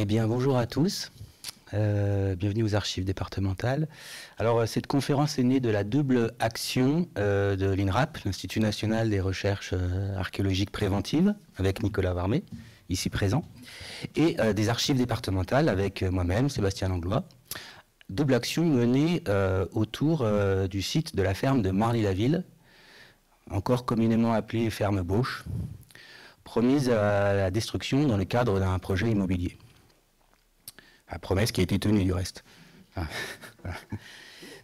Eh bien, bonjour à tous. Euh, bienvenue aux archives départementales. Alors, euh, cette conférence est née de la double action euh, de l'INRAP, l'Institut national des recherches archéologiques préventives, avec Nicolas Varmé, ici présent, et des archives départementales avec moi-même, Sébastien Langlois. Double action menée autour du site de la ferme de Marly-la-Ville, encore communément appelée ferme Bauche, promise à la destruction dans le cadre d'un projet immobilier. La promesse qui a été tenue du reste.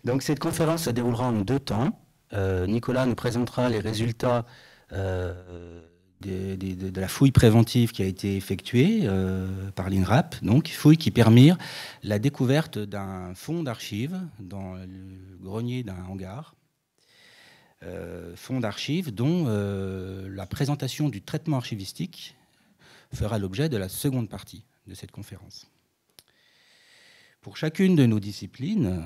Donc cette conférence se déroulera en deux temps. Euh, Nicolas nous présentera les résultats euh, de, la fouille préventive qui a été effectuée euh, par l'INRAP, donc fouille qui permirent la découverte d'un fonds d'archives dans le grenier d'un hangar. fonds d'archives dont la présentation du traitement archivistique fera l'objet de la seconde partie de cette conférence. Pour chacune de nos disciplines,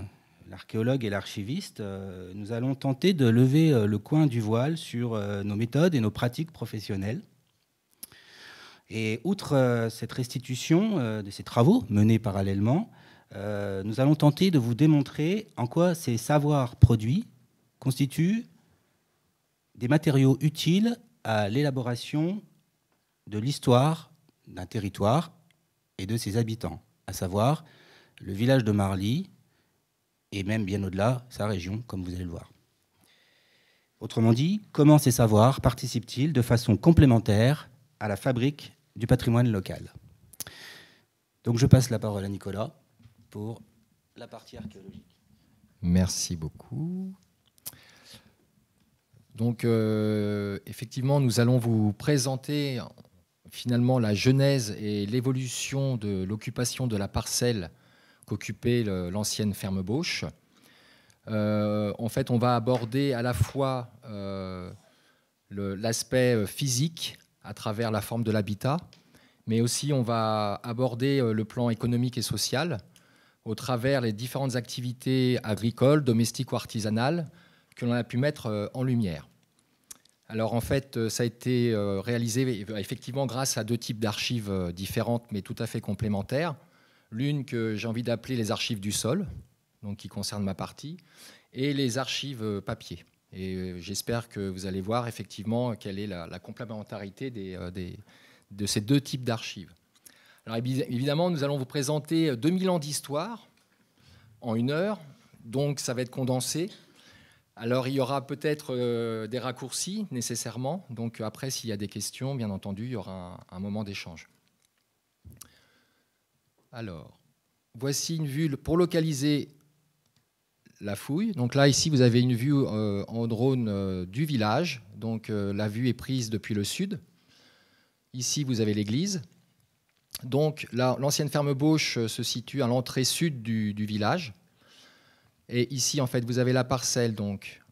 l'archéologue et l'archiviste, euh, nous allons tenter de lever euh, le coin du voile sur euh, nos méthodes et nos pratiques professionnelles. Et outre cette restitution de ces travaux menés parallèlement, nous allons tenter de vous démontrer en quoi ces savoirs produits constituent des matériaux utiles à l'élaboration de l'histoire d'un territoire et de ses habitants, à savoir le village de Marly, et même bien au-delà, sa région, comme vous allez le voir. Autrement dit, comment ces savoirs participent-ils de façon complémentaire à la fabrique du patrimoine local Donc je passe la parole à Nicolas pour la partie archéologique. Merci beaucoup. Donc euh, effectivement, nous allons vous présenter finalement la genèse et l'évolution de l'occupation de la parcelle qu'occupait l'ancienne ferme Bauche. Euh, en fait, on va aborder à la fois euh, l'aspect euh, physique à travers la forme de l'habitat, mais aussi on va aborder le plan économique et social au travers les différentes activités agricoles, domestiques ou artisanales que l'on a pu mettre en lumière. Alors en fait, ça a été réalisé effectivement grâce à deux types d'archives différentes, mais tout à fait complémentaires. L'une que j'ai envie d'appeler les archives du sol, donc qui concerne ma partie, et les archives euh, papier. Et euh, j'espère que vous allez voir effectivement quelle est la, complémentarité euh, des, de ces deux types d'archives. Alors évidemment, nous allons vous présenter 2000 ans d'histoire en une heure, donc ça va être condensé. Alors il y aura peut-être des raccourcis nécessairement, donc après s'il y a des questions, bien entendu, il y aura un moment d'échange. Alors, voici une vue pour localiser la fouille. Donc là, ici, vous avez une vue euh, en drone euh, du village. Donc euh, la vue est prise depuis le sud. Ici, vous avez l'église. Donc l'ancienne ferme Bauche se situe à l'entrée sud du, village. Et ici, en fait, vous avez la parcelle donc,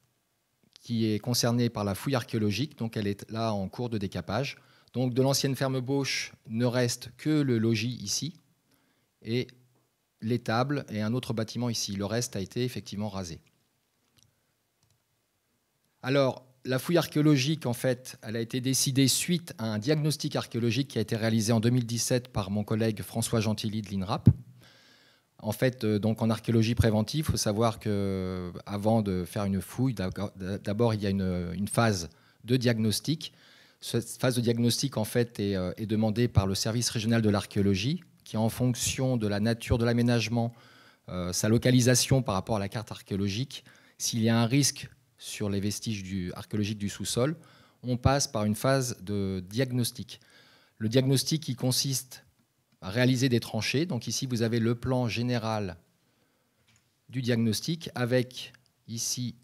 qui est concernée par la fouille archéologique. Donc elle est là en cours de décapage. Donc de l'ancienne ferme Bauche ne reste que le logis ici et l'étable et un autre bâtiment ici. Le reste a été effectivement rasé. Alors, la fouille archéologique, en fait, elle a été décidée suite à un diagnostic archéologique qui a été réalisé en 2017 par mon collègue François Gentilly de l'INRAP. En fait, euh, donc en archéologie préventive, il faut savoir que euh, de faire une fouille, d'abord il y a une, phase de diagnostic. Cette phase de diagnostic, en fait, est euh, demandée par le service régional de l'archéologie qui, en fonction de la nature de l'aménagement, euh, sa localisation par rapport à la carte archéologique, s'il y a un risque sur les vestiges archéologiques du sous-sol, on passe par une phase de diagnostic. Le diagnostic qui consiste à réaliser des tranchées. Donc ici, vous avez le plan général du diagnostic avec ici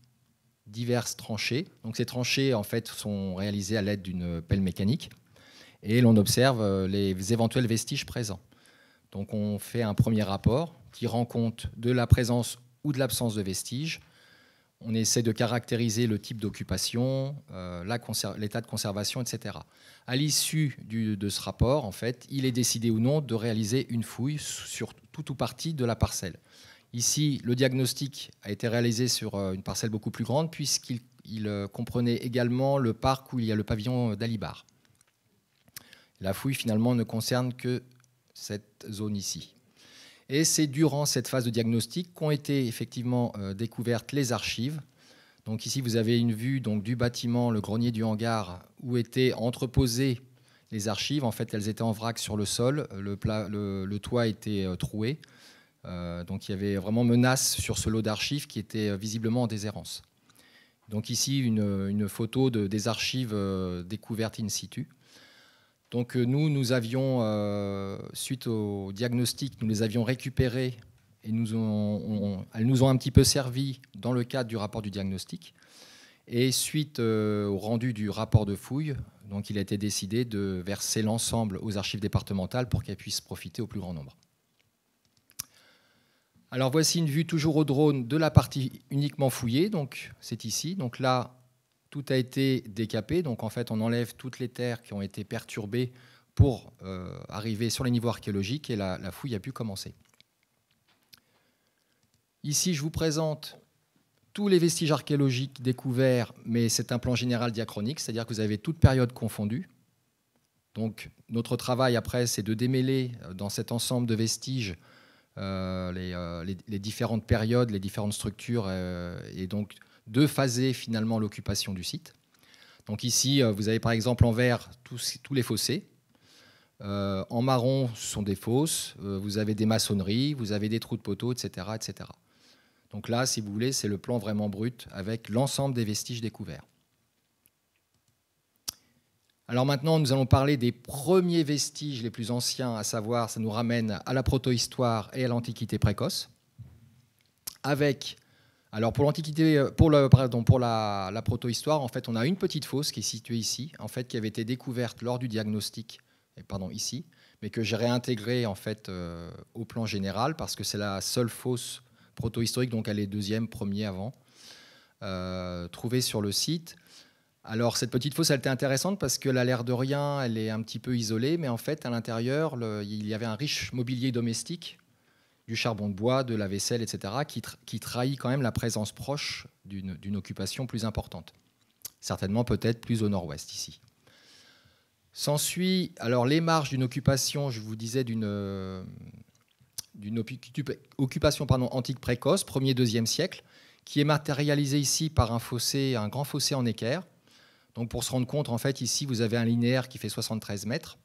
diverses tranchées. Donc ces tranchées en fait sont réalisées à l'aide d'une pelle mécanique et l'on observe euh, les éventuels vestiges présents. Donc on fait un premier rapport qui rend compte de la présence ou de l'absence de vestiges. On essaie de caractériser le type d'occupation, euh, l'état de conservation, etc. À l'issue de ce rapport, en fait, il est décidé ou non de réaliser une fouille sur toute ou partie de la parcelle. Ici, le diagnostic a été réalisé sur euh, une parcelle beaucoup plus grande puisqu'il euh, comprenait également le parc où il y a le pavillon d'Alibar. La fouille finalement ne concerne que cette zone ici. Et c'est durant cette phase de diagnostic qu'ont été effectivement euh, découvertes les archives. Donc ici, vous avez une vue donc, du bâtiment, le grenier du hangar, où étaient entreposées les archives. En fait, elles étaient en vrac sur le sol, le, toit était euh, troué. Euh, donc il y avait vraiment menace sur ce lot d'archives qui était visiblement en déshérence. Donc ici, une, photo de, des archives découvertes in situ. Donc euh, nous, nous avions, euh, suite au diagnostic, nous les avions récupérées et nous ont, elles nous ont un petit peu servi dans le cadre du rapport du diagnostic. Et suite euh, au rendu du rapport de fouille, donc il a été décidé de verser l'ensemble aux archives départementales pour qu'elles puissent profiter au plus grand nombre. Alors voici une vue toujours au drone de la partie uniquement fouillée, donc c'est ici. Donc là, tout a été décapé. Donc en fait, on enlève toutes les terres qui ont été perturbées pour euh, arriver sur les niveaux archéologiques et la, fouille a pu commencer. Ici, je vous présente tous les vestiges archéologiques découverts, mais c'est un plan général diachronique, c'est-à-dire que vous avez toute périodes confondues. Donc notre travail après, c'est de démêler euh, dans cet ensemble de vestiges euh, les, les, différentes périodes, les différentes structures et donc de phaser finalement l'occupation du site. Donc ici, euh, vous avez par exemple en vert tous, tous les fossés. Euh, en marron, ce sont des fosses. Euh, vous avez des maçonneries, vous avez des trous de poteaux, etc., etc. Donc là, si vous voulez, c'est le plan vraiment brut avec l'ensemble des vestiges découverts. Alors maintenant, nous allons parler des premiers vestiges les plus anciens, à savoir, ça nous ramène à la protohistoire et à l'Antiquité précoce, avec alors pour l'antiquité, euh, pour, le, pour la, protohistoire, en fait, on a une petite fosse qui est située ici, en fait, qui avait été découverte lors du diagnostic, pardon ici, mais que j'ai réintégrée en fait euh, au plan général parce que c'est la seule fosse protohistorique, donc elle est deuxième, premier avant, euh, trouvée sur le site. Alors cette petite fosse, elle était intéressante parce que a l'air de rien, elle est un petit peu isolée, mais en fait à l'intérieur, il y avait un riche mobilier domestique du charbon de bois, de la vaisselle, etc., qui, trahit quand même la présence proche d'une occupation plus importante. Certainement peut-être plus au nord-ouest ici. S'ensuit alors les marges d'une occupation, je vous disais, d'une occupation antique précoce, 1er, 2e siècle, qui est matérialisée ici par un fossé, un grand fossé en équerre. Donc pour se rendre compte, en fait, ici, vous avez un linéaire qui fait 73 mètres.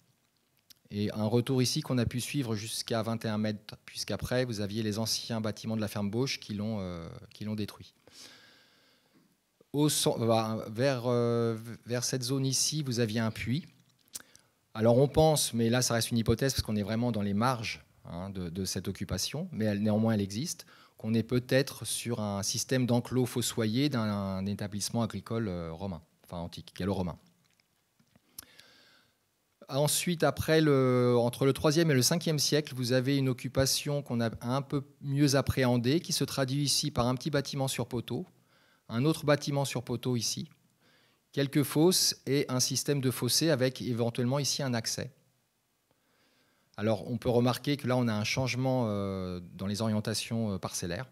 Et un retour ici qu'on a pu suivre jusqu'à 21 mètres, puisqu'après, vous aviez les anciens bâtiments de la ferme Bauche qui l'ont euh, l'ont détruit. Au, euh, bah, vers, euh, vers cette zone ici, vous aviez un puits. Alors on pense, mais là ça reste une hypothèse parce qu'on est vraiment dans les marges hein, de, cette occupation, mais elle, néanmoins elle existe, qu'on est peut-être sur un système d'enclos fossoyé d'un établissement agricole romain, enfin antique, gallo-romain. Ensuite, après le, entre le 3e et le 5e siècle, vous avez une occupation qu'on a un peu mieux appréhendée, qui se traduit ici par un petit bâtiment sur poteau, un autre bâtiment sur poteau ici, quelques fosses et un système de fossés avec éventuellement ici un accès. Alors on peut remarquer que là on a un changement euh, dans les orientations euh, parcellaires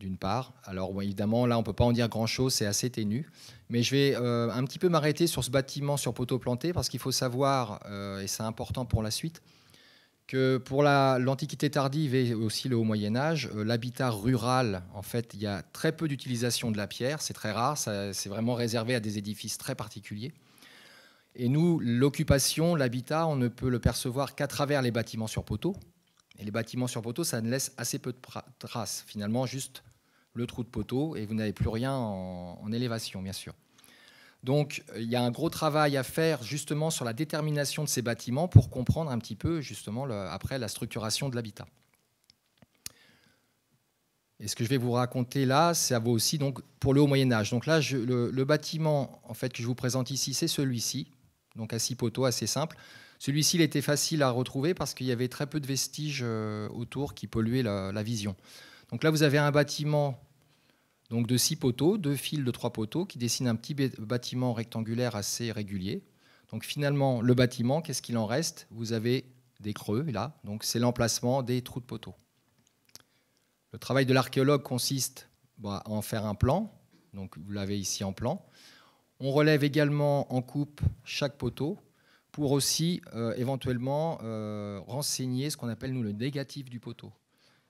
d'une part. Alors évidemment, là, on ne peut pas en dire grand-chose, c'est assez ténu. Mais je vais euh, un petit peu m'arrêter sur ce bâtiment sur poteau planté, parce qu'il faut savoir, euh, et c'est important pour la suite, que pour l'Antiquité tardive et aussi le Haut Moyen Âge, euh, l'habitat rural, en fait, il y a très peu d'utilisation de la pierre, c'est très rare, c'est vraiment réservé à des édifices très particuliers. Et nous, l'occupation, l'habitat, on ne peut le percevoir qu'à travers les bâtiments sur poteau les bâtiments sur poteau, ça ne laisse assez peu de traces. Finalement, juste le trou de poteau et vous n'avez plus rien en, élévation, bien sûr. Donc, euh, il y a un gros travail à faire justement sur la détermination de ces bâtiments pour comprendre un petit peu justement après la structuration de l'habitat. Et ce que je vais vous raconter là, ça vaut aussi donc pour le Haut Moyen Âge. Donc là, le, bâtiment en fait que je vous présente ici, c'est celui-ci, donc à six poteaux, assez simple. Celui-ci, il était facile à retrouver parce qu'il y avait très peu de vestiges euh, autour qui polluaient la, vision. Donc là, vous avez un bâtiment donc de six poteaux, deux fils de trois poteaux, qui dessinent un petit bâtiment rectangulaire assez régulier. Donc finalement, le bâtiment, qu'est-ce qu'il en reste Vous avez des creux là, donc c'est l'emplacement des trous de poteaux. Le travail de l'archéologue consiste bah, à en faire un plan, donc vous l'avez ici en plan. On relève également en coupe chaque poteau pour aussi euh, éventuellement euh, renseigner ce qu'on appelle nous le négatif du poteau.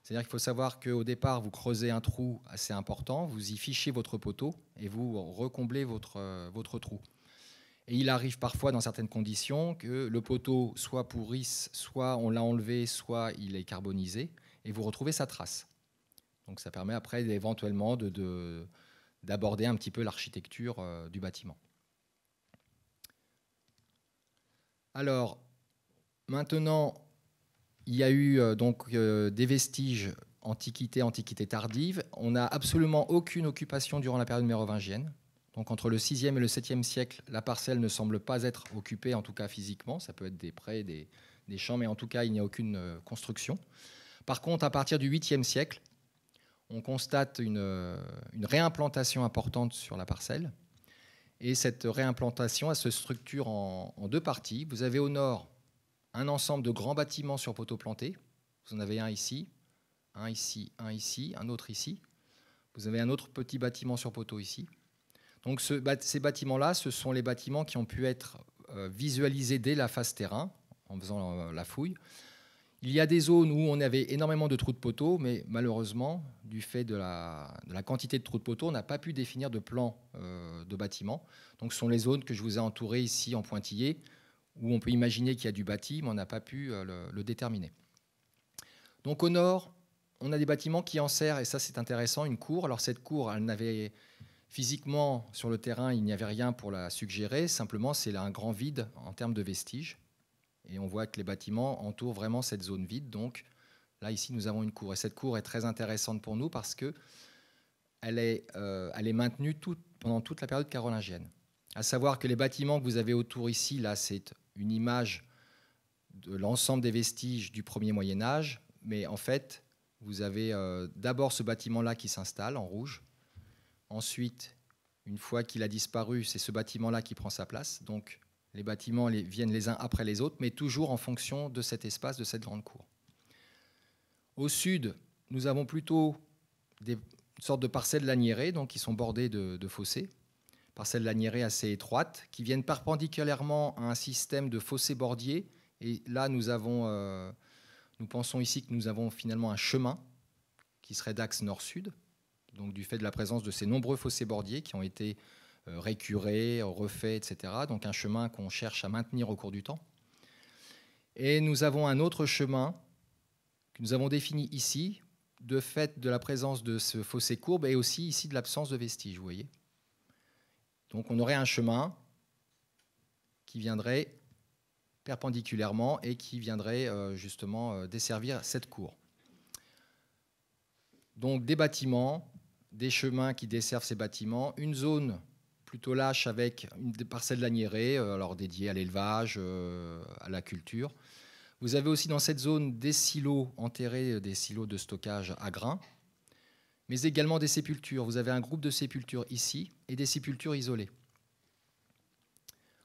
C'est-à-dire qu'il faut savoir qu'au départ, vous creusez un trou assez important, vous y fichez votre poteau et vous recomblez votre, euh, votre trou. Et il arrive parfois, dans certaines conditions, que le poteau soit pourrisse, soit on l'a enlevé, soit il est carbonisé, et vous retrouvez sa trace. Donc ça permet après éventuellement de, d'aborder un petit peu l'architecture du bâtiment. Alors, maintenant, il y a eu euh, donc euh, des vestiges antiquité, antiquité tardive. On n'a absolument aucune occupation durant la période mérovingienne. Donc entre le 6e et le 7e siècle, la parcelle ne semble pas être occupée, en tout cas physiquement. Ça peut être des prés, des, champs, mais en tout cas, il n'y a aucune euh, construction. Par contre, à partir du 8e siècle, on constate une réimplantation importante sur la parcelle. Et cette réimplantation, elle se structure en, deux parties. Vous avez au nord un ensemble de grands bâtiments sur poteaux plantés. Vous en avez un ici, un ici, un ici, un autre ici. Vous avez un autre petit bâtiment sur poteau ici. Donc ces bâtiments-là, ce sont les bâtiments qui ont pu être euh, visualisés dès la phase terrain en faisant euh, la fouille. Il y a des zones où on avait énormément de trous de poteaux, mais malheureusement, du fait de la, quantité de trous de poteaux, on n'a pas pu définir de plan euh, de bâtiment. Donc ce sont les zones que je vous ai entourées ici en pointillé, où on peut imaginer qu'il y a du bâti, mais on n'a pas pu euh, le, déterminer. Donc au nord, on a des bâtiments qui serrent, et ça c'est intéressant, une cour. Alors cette cour, elle n'avait physiquement sur le terrain, il n'y avait rien pour la suggérer, simplement c'est un grand vide en termes de vestiges. Et on voit que les bâtiments entourent vraiment cette zone vide. Donc là, ici, nous avons une cour. Et cette cour est très intéressante pour nous parce que elle est, euh, est maintenue pendant toute la période carolingienne. À savoir que les bâtiments que vous avez autour ici, là, c'est une image de l'ensemble des vestiges du premier Moyen Âge. Mais en fait, vous avez euh, d'abord ce bâtiment-là qui s'installe en rouge. Ensuite, une fois qu'il a disparu, c'est ce bâtiment-là qui prend sa place. Donc, les bâtiments viennent les uns après les autres, mais toujours en fonction de cet espace, de cette grande cour. Au sud, nous avons plutôt des sortes de parcelles laniérées, donc qui sont bordées de, fossés, parcelles laniérées assez étroites, qui viennent perpendiculairement à un système de fossés bordiers. Et là, nous avons, euh, nous pensons ici que nous avons finalement un chemin qui serait d'axe nord-sud, donc du fait de la présence de ces nombreux fossés bordiers qui ont été euh, récuré, refait, etc. Donc un chemin qu'on cherche à maintenir au cours du temps. Et nous avons un autre chemin que nous avons défini ici, de fait de la présence de ce fossé courbe et aussi ici de l'absence de vestiges, vous voyez. Donc on aurait un chemin qui viendrait perpendiculairement et qui viendrait euh, justement euh, desservir cette cour. Donc des bâtiments, des chemins qui desservent ces bâtiments, une zone plutôt lâche avec une parcelle laniérée, euh, alors dédiée à l'élevage, euh, à la culture. Vous avez aussi dans cette zone des silos enterrés, euh, des silos de stockage à grains, mais également des sépultures. Vous avez un groupe de sépultures ici et des sépultures isolées.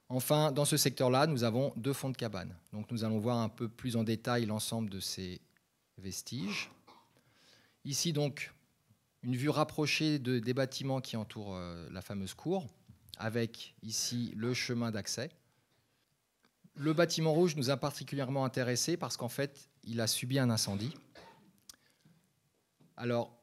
Enfin, dans ce secteur-là, nous avons deux fonds de cabane. Donc nous allons voir un peu plus en détail l'ensemble de ces vestiges. Ici donc, une vue rapprochée de, des bâtiments qui entourent la fameuse cour avec ici le chemin d'accès. Le bâtiment rouge nous a particulièrement intéressé parce qu'en fait, il a subi un incendie. Alors,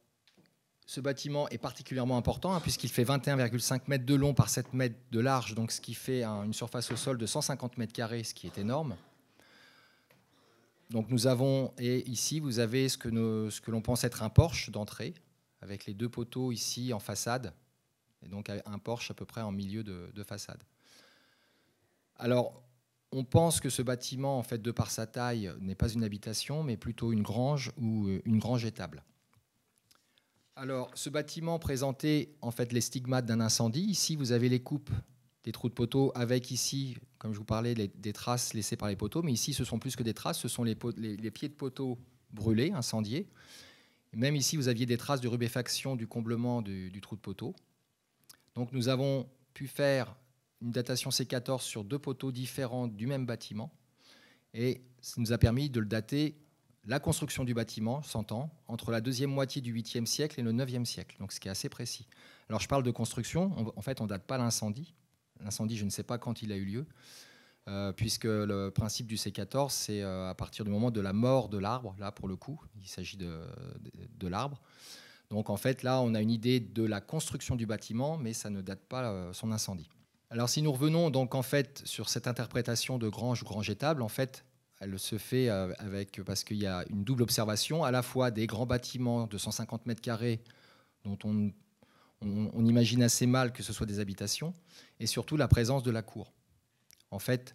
ce bâtiment est particulièrement important hein, puisqu'il fait 21,5 mètres de long par 7 mètres de large, donc ce qui fait une surface au sol de 150 mètres carrés, ce qui est énorme. Donc nous avons, et ici vous avez ce que, ce que l'on pense être un porche d'entrée, avec les deux poteaux ici en façade, et donc un porche à peu près en milieu de, façade. Alors, on pense que ce bâtiment, en fait, de par sa taille, n'est pas une habitation, mais plutôt une grange ou euh, une grange étable. Alors, ce bâtiment présentait en fait les stigmates d'un incendie. Ici, vous avez les coupes des trous de poteaux, avec ici, comme je vous parlais, des traces laissées par les poteaux. Mais ici, ce sont plus que des traces, ce sont les, pieds de poteaux brûlés, incendiés. même ici, vous aviez des traces de rubéfaction du comblement du trou de poteau. Donc nous avons pu faire une datation C14 sur deux poteaux différents du même bâtiment. Et ça nous a permis de le dater la construction du bâtiment ans entre la deuxième moitié du 8e siècle et le 9e siècle, donc ce qui est assez précis. Alors je parle de construction, en fait on ne date pas l'incendie. L'incendie, je ne sais pas quand il a eu lieu, euh, puisque le principe du C14, c'est euh, à partir du moment de la mort de l'arbre, là pour le coup, il s'agit de l'arbre. Donc en fait, là, on a une idée de la construction du bâtiment, mais ça ne date pas euh, son incendie. Alors si nous revenons donc en fait sur cette interprétation de grange ou grange étable, en fait, elle se fait euh, avec parce qu'il y a une double observation à la fois des grands bâtiments de 150 mètres carrés dont on, on, imagine assez mal que ce soit des habitations et surtout la présence de la cour. En fait,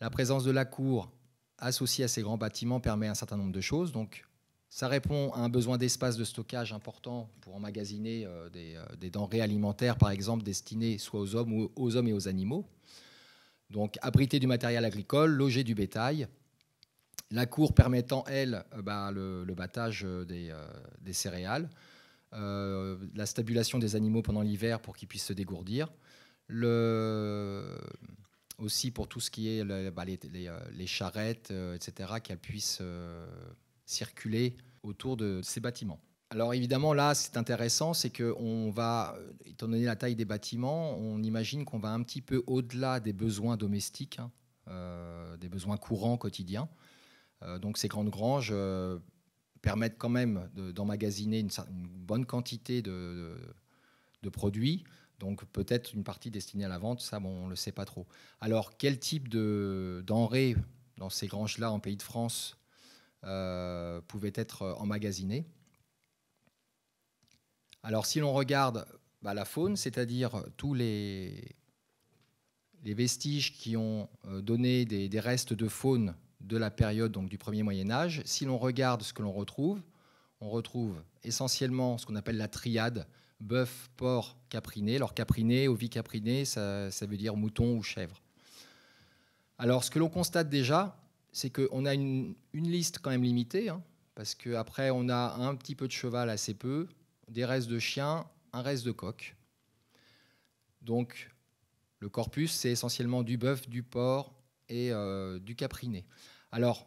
la présence de la cour associée à ces grands bâtiments permet un certain nombre de choses. Donc, ça répond à un besoin d'espace de stockage important pour emmagasiner euh, euh, des, denrées alimentaires, par exemple, destinées soit aux hommes ou aux hommes et aux animaux. Donc abriter du matériel agricole, loger du bétail. La cour permettant, elle, euh, bah, le, battage des, céréales, la stabulation des animaux pendant l'hiver pour qu'ils puissent se dégourdir. aussi pour tout ce qui est bah, les, charrettes, etc., qu'elles puissent circuler autour de ces bâtiments. Alors évidemment, là, c'est intéressant, c'est qu'on va, euh, étant donné la taille des bâtiments, on imagine qu'on va un petit peu au-delà des besoins domestiques, hein, euh, des besoins courants quotidiens. Euh, donc ces grandes granges permettent quand même d'emmagasiner une, bonne quantité de, produits. Donc peut-être une partie destinée à la vente, ça on ne le sait pas trop. Alors quel type de denrées dans ces granges-là en Pays de France euh, pouvait pouvaient être emmagasinés. Alors si l'on regarde bah, la faune, c'est-à-dire tous les, vestiges qui ont euh, donné des, restes de faune de la période donc, du premier Moyen Âge, si l'on regarde ce que l'on retrouve, on retrouve essentiellement ce qu'on appelle la triade bœuf, porc, capriné. Alors capriné, ovicapriné, ça, ça veut dire mouton ou chèvre. Alors ce que l'on constate déjà, c'est qu'on a une, liste quand même limitée, hein, parce qu'après, on a un petit peu de cheval, assez peu, des restes de chiens, un reste de coq. Donc, le corpus, c'est essentiellement du bœuf, du porc et euh, du capriné. Alors,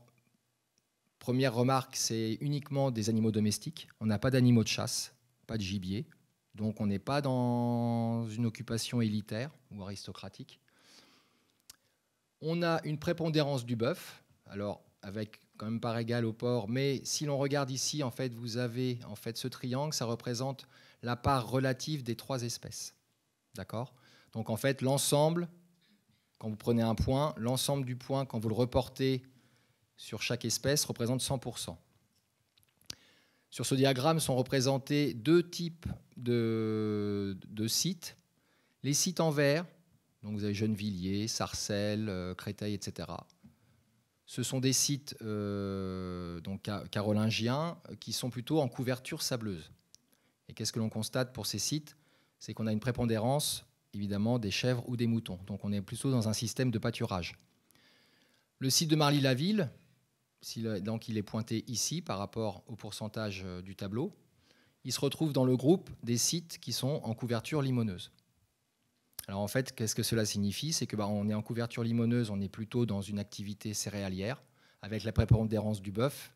première remarque, c'est uniquement des animaux domestiques. On n'a pas d'animaux de chasse, pas de gibier. Donc, on n'est pas dans une occupation élitaire ou aristocratique. On a une prépondérance du bœuf, alors, avec quand même part égale au port, mais si l'on regarde ici, en fait, vous avez en fait ce triangle, ça représente la part relative des trois espèces. D'accord Donc, en fait, l'ensemble, quand vous prenez un point, l'ensemble du point, quand vous le reportez sur chaque espèce, représente 100%. Sur ce diagramme sont représentés deux types de, de sites. Les sites en vert, donc vous avez Gennevilliers, Sarcelles, euh, Créteil, etc. Ce sont des sites euh, carolingiens euh, qui sont plutôt en couverture sableuse. Et qu'est-ce que l'on constate pour ces sites C'est qu'on a une prépondérance, évidemment, des chèvres ou des moutons. Donc on est plutôt dans un système de pâturage. Le site de Marly-la-Ville, donc il est pointé ici par rapport au pourcentage euh, du tableau, il se retrouve dans le groupe des sites qui sont en couverture limoneuse. Alors en fait, qu'est-ce que cela signifie C'est que bah, on est en couverture limoneuse, on est plutôt dans une activité céréalière avec la prépondérance du bœuf.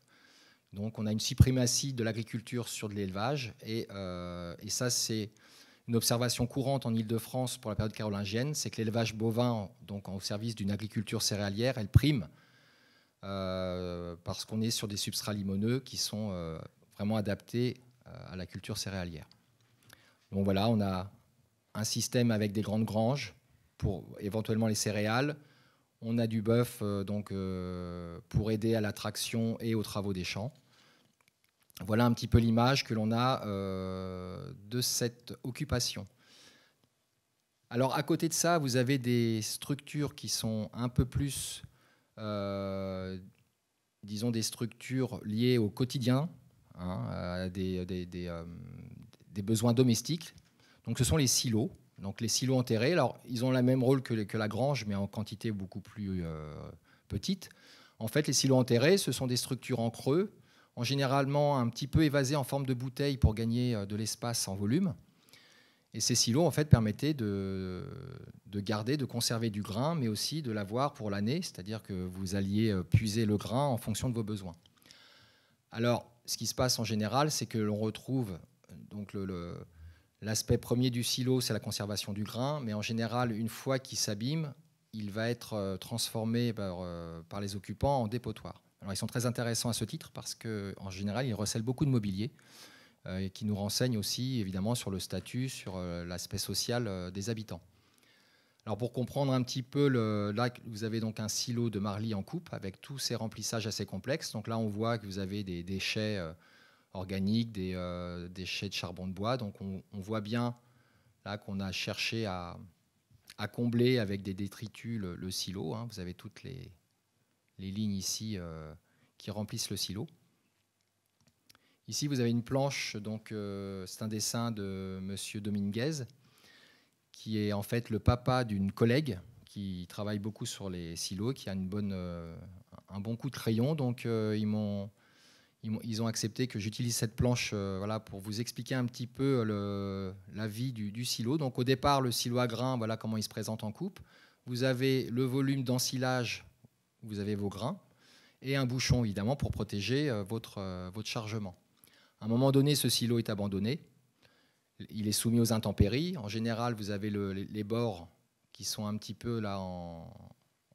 Donc on a une suprématie de l'agriculture sur de l'élevage et, euh, ça c'est une observation courante en Ile-de-France pour la période carolingienne, c'est que l'élevage bovin, donc au service d'une agriculture céréalière, elle prime euh, parce qu'on est sur des substrats limoneux qui sont euh, vraiment adaptés à la culture céréalière. Donc voilà, on a un système avec des grandes granges pour éventuellement les céréales. On a du bœuf euh, donc euh, pour aider à la traction et aux travaux des champs. Voilà un petit peu l'image que l'on a euh, de cette occupation. Alors à côté de ça, vous avez des structures qui sont un peu plus, disons, des structures liées au quotidien, hein, à des, besoins domestiques. Donc ce sont les silos. Donc les silos enterrés, alors ils ont le même rôle que, la grange, mais en quantité beaucoup plus euh, petite. En fait, les silos enterrés, ce sont des structures en creux, en généralement un petit peu évasées en forme de bouteille pour gagner euh, de l'espace en volume. Et ces silos, en fait, permettaient de, garder, de conserver du grain, mais aussi de l'avoir pour l'année, c'est-à-dire que vous alliez euh, puiser le grain en fonction de vos besoins. Alors, ce qui se passe en général, c'est que l'on retrouve donc le L'aspect premier du silo, c'est la conservation du grain, mais en général, une fois qu'il s'abîme, il va être euh, transformé euh, par, les occupants en dépotoir. Alors, ils sont très intéressants à ce titre parce qu'en général, ils recèlent beaucoup de mobilier euh, et qui nous renseignent aussi évidemment sur le statut, sur l'aspect social des habitants. Alors pour comprendre un petit peu, là vous avez donc un silo de marly en coupe avec tous ces remplissages assez complexes. Donc là on voit que vous avez des déchets organiques, des euh, déchets de charbon de bois. Donc on, voit bien là qu'on a cherché à, à, combler avec des détritus le, silo. Hein. Vous avez toutes les, les lignes ici euh, qui remplissent le silo. Ici, vous avez une planche, donc euh, c'est un dessin de Monsieur Dominguez, qui est en fait le papa d'une collègue qui travaille beaucoup sur les silos, qui a une bonne, un bon coup de crayon. Donc ils m'ont ils ont accepté que j'utilise cette planche euh, voilà, pour vous expliquer un petit peu la vie du, silo. Donc au départ, le silo à grains, voilà comment il se présente en coupe. Vous avez le volume d'ensilage, vous avez vos grains, et un bouchon évidemment pour protéger euh, votre, euh, votre chargement. À un moment donné, ce silo est abandonné. Il est soumis aux intempéries. En général, vous avez les bords qui sont un petit peu là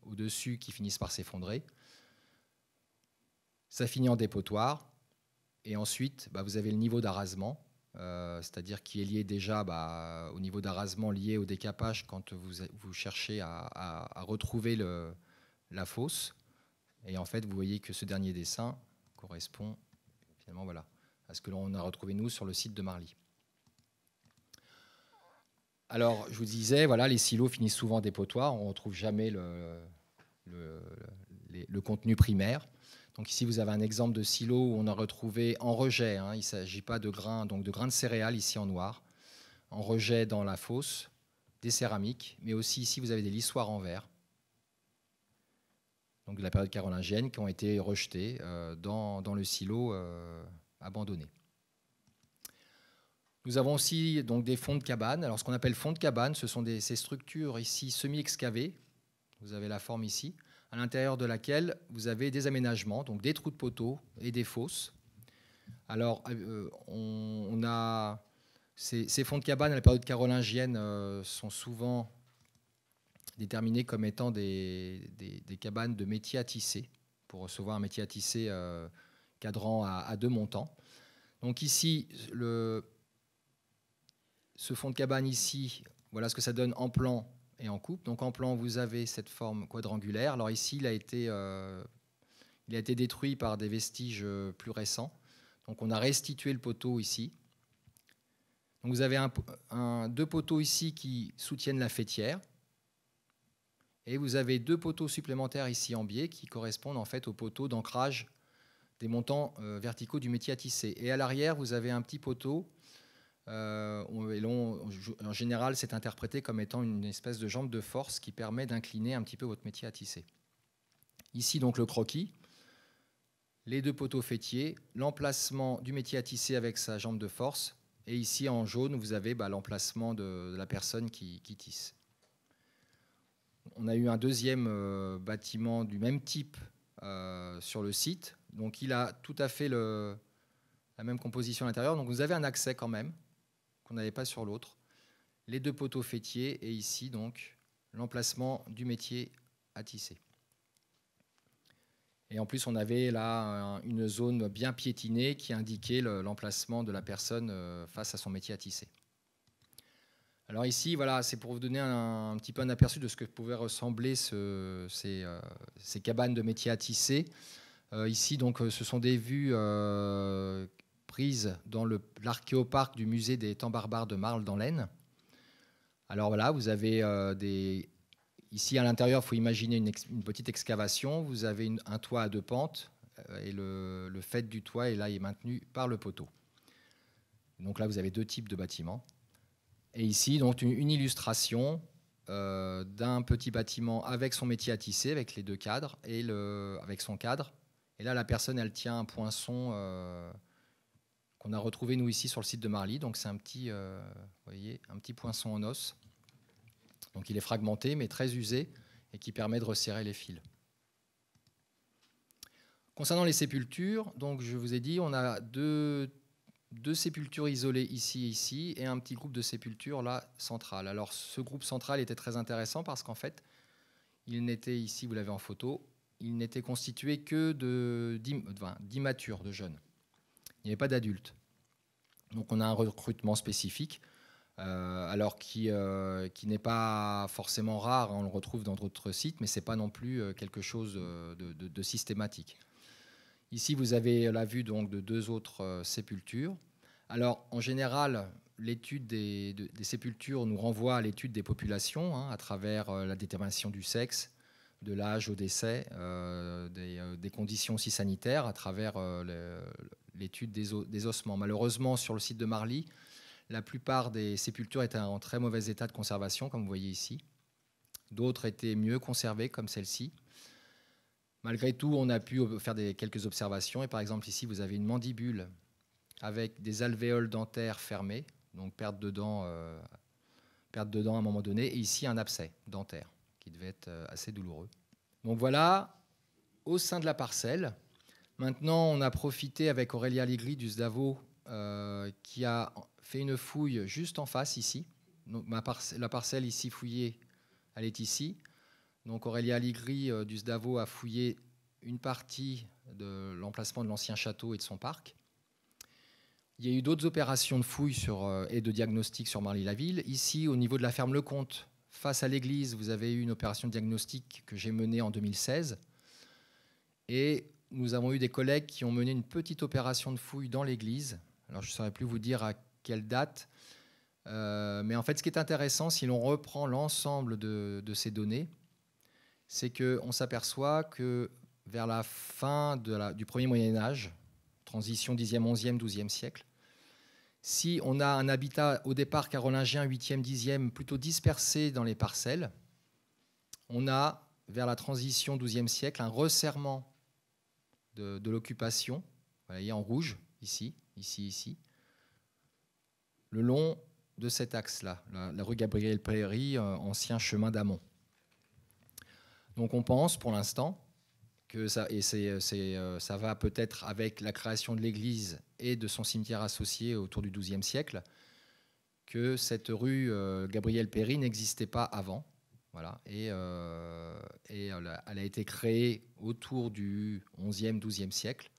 au-dessus, qui finissent par s'effondrer. Ça finit en dépotoir. Et ensuite, bah, vous avez le niveau d'arrasement, euh, c'est-à-dire qui est lié déjà bah, au niveau d'arrasement lié au décapage quand vous, cherchez à, retrouver la fosse. Et en fait, vous voyez que ce dernier dessin correspond finalement voilà, à ce que l'on a retrouvé nous sur le site de Marly. Alors, je vous disais, voilà, les silos finissent souvent en dépotoir. On ne retrouve jamais le contenu primaire ici, vous avez un exemple de silo où on a retrouvé en rejet, hein, il ne s'agit pas de grains, donc de grains de céréales ici en noir, en rejet dans la fosse, des céramiques, mais aussi ici, vous avez des lissoires en verre, donc de la période carolingienne, qui ont été rejetés euh, dans, le silo euh, abandonné. Nous avons aussi des fonds de cabane. Alors ce qu'on appelle fonds de cabane, ce sont des, ces structures ici semi-excavées. Vous avez la forme ici, à l'intérieur de laquelle vous avez des aménagements, donc des trous de poteaux et des fosses. Alors, euh, on, a ces, fonds de cabane à la période carolingienne euh, sont souvent déterminés comme étant des, cabanes de métier à tisser, pour recevoir un métier à tisser euh, cadrant à, deux montants. Donc ici, le, ce fond de cabane ici, voilà ce que ça donne en plan en coupe. Donc en plan, vous avez cette forme quadrangulaire. Alors ici, il a été, euh, il a été détruit par des vestiges euh, plus récents. Donc on a restitué le poteau ici. Donc vous avez deux poteaux ici qui soutiennent la fêtière. Et vous avez deux poteaux supplémentaires ici en biais qui correspondent en fait aux poteaux d'ancrage des montants euh, verticaux du métier à tisser. Et à l'arrière, vous avez un petit poteau euh, et en général, c'est interprété comme étant une espèce de jambe de force qui permet d'incliner un petit peu votre métier à tisser. Ici, donc, le croquis, les deux poteaux fêtiers, l'emplacement du métier à tisser avec sa jambe de force, et ici, en jaune, vous avez bah, l'emplacement de, la personne qui, tisse. On a eu un deuxième euh, bâtiment du même type euh, sur le site, donc il a tout à fait la même composition à l'intérieur, donc vous avez un accès quand même qu'on n'avait pas sur l'autre. Les deux poteaux fêtiers et ici donc l'emplacement du métier à tisser. Et en plus, on avait là une zone bien piétinée qui indiquait l'emplacement de la personne euh, face à son métier à tisser. Alors ici, voilà, c'est pour vous donner un, petit peu un aperçu de ce que pouvaient ressembler euh, ces, cabanes de métier à tisser. Euh, ici, donc, ce sont des vues prise dans l'archéoparc du musée des temps barbares de Marle dans l'Aisne. Alors voilà, vous avez euh, des... Ici à l'intérieur, il faut imaginer une, une, petite excavation. Vous avez un toit à deux pentes euh, et le... fait du toit est là est maintenu par le poteau. Donc là, vous avez deux types de bâtiments. Et ici, donc une, illustration euh, d'un petit bâtiment avec son métier à tisser, avec les deux cadres et le... avec son cadre. Et là, la personne, elle tient un poinçon qu'on a retrouvé nous ici sur le site de Marly. Donc c'est un petit, euh, voyez, un petit poinçon en os. Donc il est fragmenté mais très usé et qui permet de resserrer les fils. Concernant les sépultures, donc je vous ai dit, on a deux, sépultures isolées ici et ici et un petit groupe de sépultures là centrale. Alors ce groupe central était très intéressant parce qu'en fait, il n'était ici, vous l'avez en photo, il n'était constitué que d'immatures, de jeunes. Il n'y avait pas d'adultes. Donc on a un recrutement spécifique, euh, alors qui, euh, qui n'est pas forcément rare, hein, on le retrouve dans d'autres sites, mais ce n'est pas non plus euh, quelque chose de, systématique. Ici, vous avez la vue donc, de deux autres sépultures. Alors, en général, l'étude des, sépultures nous renvoie à l'étude des populations, hein, à travers la détermination du sexe, de l'âge au décès, euh, euh, des, conditions aussi sanitaires à travers euh, l'étude des, ossements. Malheureusement, sur le site de Marly, la plupart des sépultures étaient en très mauvais état de conservation, comme vous voyez ici. D'autres étaient mieux conservées, comme celle-ci. Malgré tout, on a pu faire quelques observations. Et par exemple, ici, vous avez une mandibule avec des alvéoles dentaires fermées, donc perte de dents, perte de dents à un moment donné, et ici un abcès dentaire qui devait être euh, assez douloureux. Donc voilà, au sein de la parcelle. Maintenant, on a profité avec Aurélia Ligri du SDAVO euh, qui a fait une fouille juste en face ici. la parcelle ici fouillée, elle est ici. Donc Aurélia Ligri euh, du SDAVO a fouillé une partie de l'emplacement de l'ancien château et de son parc. Il y a eu d'autres opérations de fouilles sur, et de diagnostic sur Marly-la-Ville. Ici, au niveau de la ferme Lecomte, Face à l'Église, vous avez eu une opération diagnostique que j'ai menée en 2016. Et nous avons eu des collègues qui ont mené une petite opération de fouille dans l'Église. Alors je ne saurais plus vous dire à quelle date. Euh, mais en fait, ce qui est intéressant, si l'on reprend l'ensemble de, ces données, c'est qu'on s'aperçoit que vers la fin de la, du premier Moyen Âge, transition 10e, 11e, 12e siècle, si on a un habitat au départ carolingien 8e, 10e, plutôt dispersé dans les parcelles, on a vers la transition 12e siècle un resserrement de, l'occupation, vous voyez en rouge, ici, ici, ici, le long de cet axe-là, la, rue Gabriel Prairie, euh, ancien chemin d'Amont. Donc on pense pour l'instant ça, et c'est, euh, euh, ça va peut-être avec la création de l'église et de son cimetière associé autour du XIIe siècle, que cette rue euh, Gabriel Péry n'existait pas avant. Voilà, et, elle, a, été créée autour du 11e, 12e siècle.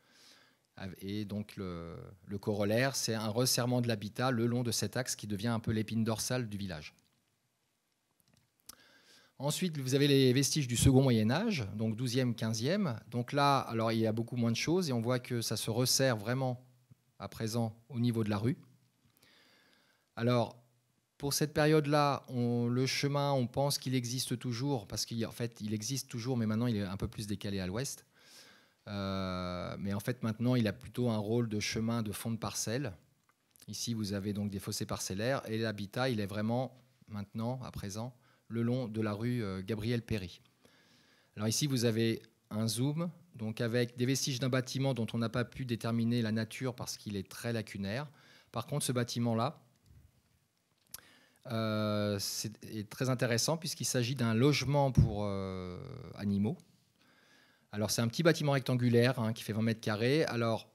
Et donc le corollaire, c'est un resserrement de l'habitat le long de cet axe qui devient un peu l'épine dorsale du village. Ensuite, vous avez les vestiges du second Moyen Âge, donc 12e, 15e. Donc là, alors il y a beaucoup moins de choses et on voit que ça se resserre vraiment à présent au niveau de la rue. Alors, pour cette période-là, le chemin, on pense qu'il existe toujours, parce qu'en fait, il existe toujours, mais maintenant, il est un peu plus décalé à l'ouest. Euh, mais en fait, maintenant, il a plutôt un rôle de chemin de fond de parcelle. Ici, vous avez donc des fossés parcellaires, et l'habitat, il est vraiment, maintenant, à présent, le long de la rue euh, Gabriel Perry. Alors ici, vous avez un zoom, donc avec des vestiges d'un bâtiment dont on n'a pas pu déterminer la nature parce qu'il est très lacunaire. Par contre, ce bâtiment-là euh, est très intéressant puisqu'il s'agit d'un logement pour euh, animaux. Alors c'est un petit bâtiment rectangulaire hein, qui fait 20 mètres carrés. Alors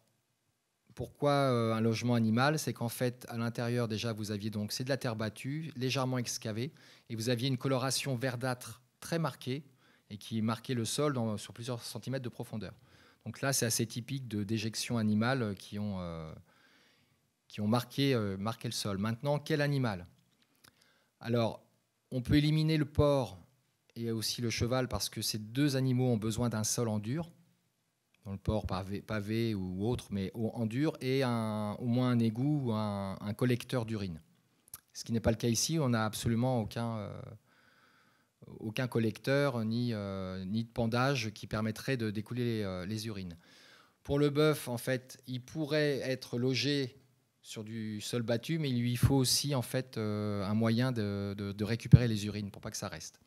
pourquoi euh, un logement animal C'est qu'en fait, à l'intérieur, déjà, vous aviez donc, c'est de la terre battue, légèrement excavée, et vous aviez une coloration verdâtre très marquée, et qui marquait le sol sur plusieurs centimètres de profondeur. Donc là, c'est assez typique de déjections animales qui ont, euh, qui ont marqué, euh, marqué le sol. Maintenant, quel animal Alors, on peut éliminer le porc et aussi le cheval parce que ces deux animaux ont besoin d'un sol en dur le port pavé, pavé ou autre, mais en dur, et au moins un égout ou un, collecteur d'urine. Ce qui n'est pas le cas ici, on n'a absolument aucun, euh, aucun collecteur ni, euh, ni de pendage qui permettrait de découler euh, les, urines. Pour le bœuf, en fait, il pourrait être logé sur du sol battu, mais il lui faut aussi en fait un moyen de, de, de, récupérer les urines pour pas que ça reste.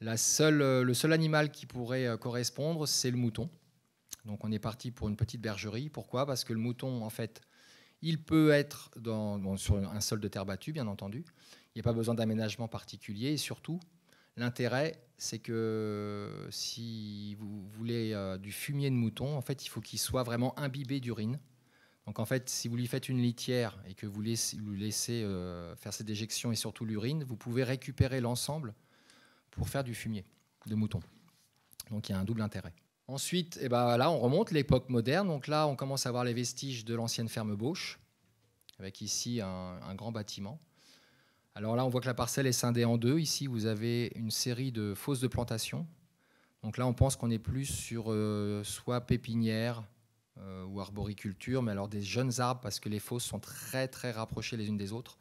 La seule, le seul animal qui pourrait correspondre, c'est le mouton. Donc on est parti pour une petite bergerie. Pourquoi Parce que le mouton, en fait, il peut être sur un sol de terre battue, bien entendu. Il n'y a pas besoin d'aménagement particulier. Et surtout, l'intérêt, c'est que si vous voulez euh, du fumier de mouton, en fait, il faut qu'il soit vraiment imbibé d'urine. Donc en fait, si vous lui faites une litière et que vous lui laissez euh, faire ses déjections et surtout l'urine, vous pouvez récupérer l'ensemble pour faire du fumier de mouton. Donc il y a un double intérêt. Ensuite, eh ben, là, on remonte l'époque moderne. Donc là, on commence à voir les vestiges de l'ancienne ferme Bauche, avec ici un, grand bâtiment. Alors là, on voit que la parcelle est scindée en deux. Ici, vous avez une série de fosses de plantation. Donc là, on pense qu'on est plus sur euh, soit pépinière euh, ou arboriculture, mais alors des jeunes arbres, parce que les fosses sont très, très rapprochées les unes des autres.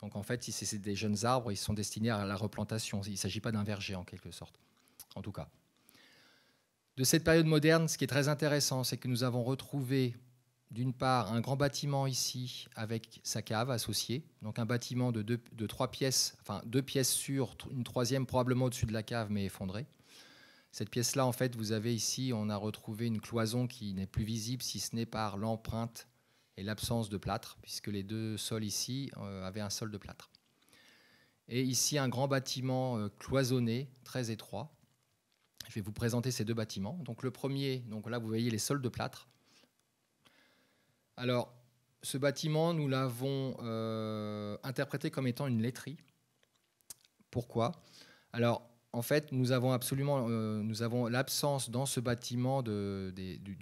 Donc en fait, si c'est des jeunes arbres, ils sont destinés à la replantation. Il ne s'agit pas d'un verger en quelque sorte, en tout cas de cette période moderne, ce qui est très intéressant, c'est que nous avons retrouvé d'une part un grand bâtiment ici avec sa cave associée, donc un bâtiment de, trois pièces, enfin deux pièces sur une troisième probablement au-dessus de la cave mais effondrée. Cette pièce-là, en fait, vous avez ici, on a retrouvé une cloison qui n'est plus visible si ce n'est par l'empreinte et l'absence de plâtre, puisque les deux sols ici euh, avaient un sol de plâtre. Et ici, un grand bâtiment euh, cloisonné, très étroit, je vais vous présenter ces deux bâtiments. Donc le premier, donc là vous voyez les sols de plâtre. Alors ce bâtiment, nous l'avons euh, interprété comme étant une laiterie. Pourquoi Alors en fait, nous avons absolument, euh, nous avons l'absence dans ce bâtiment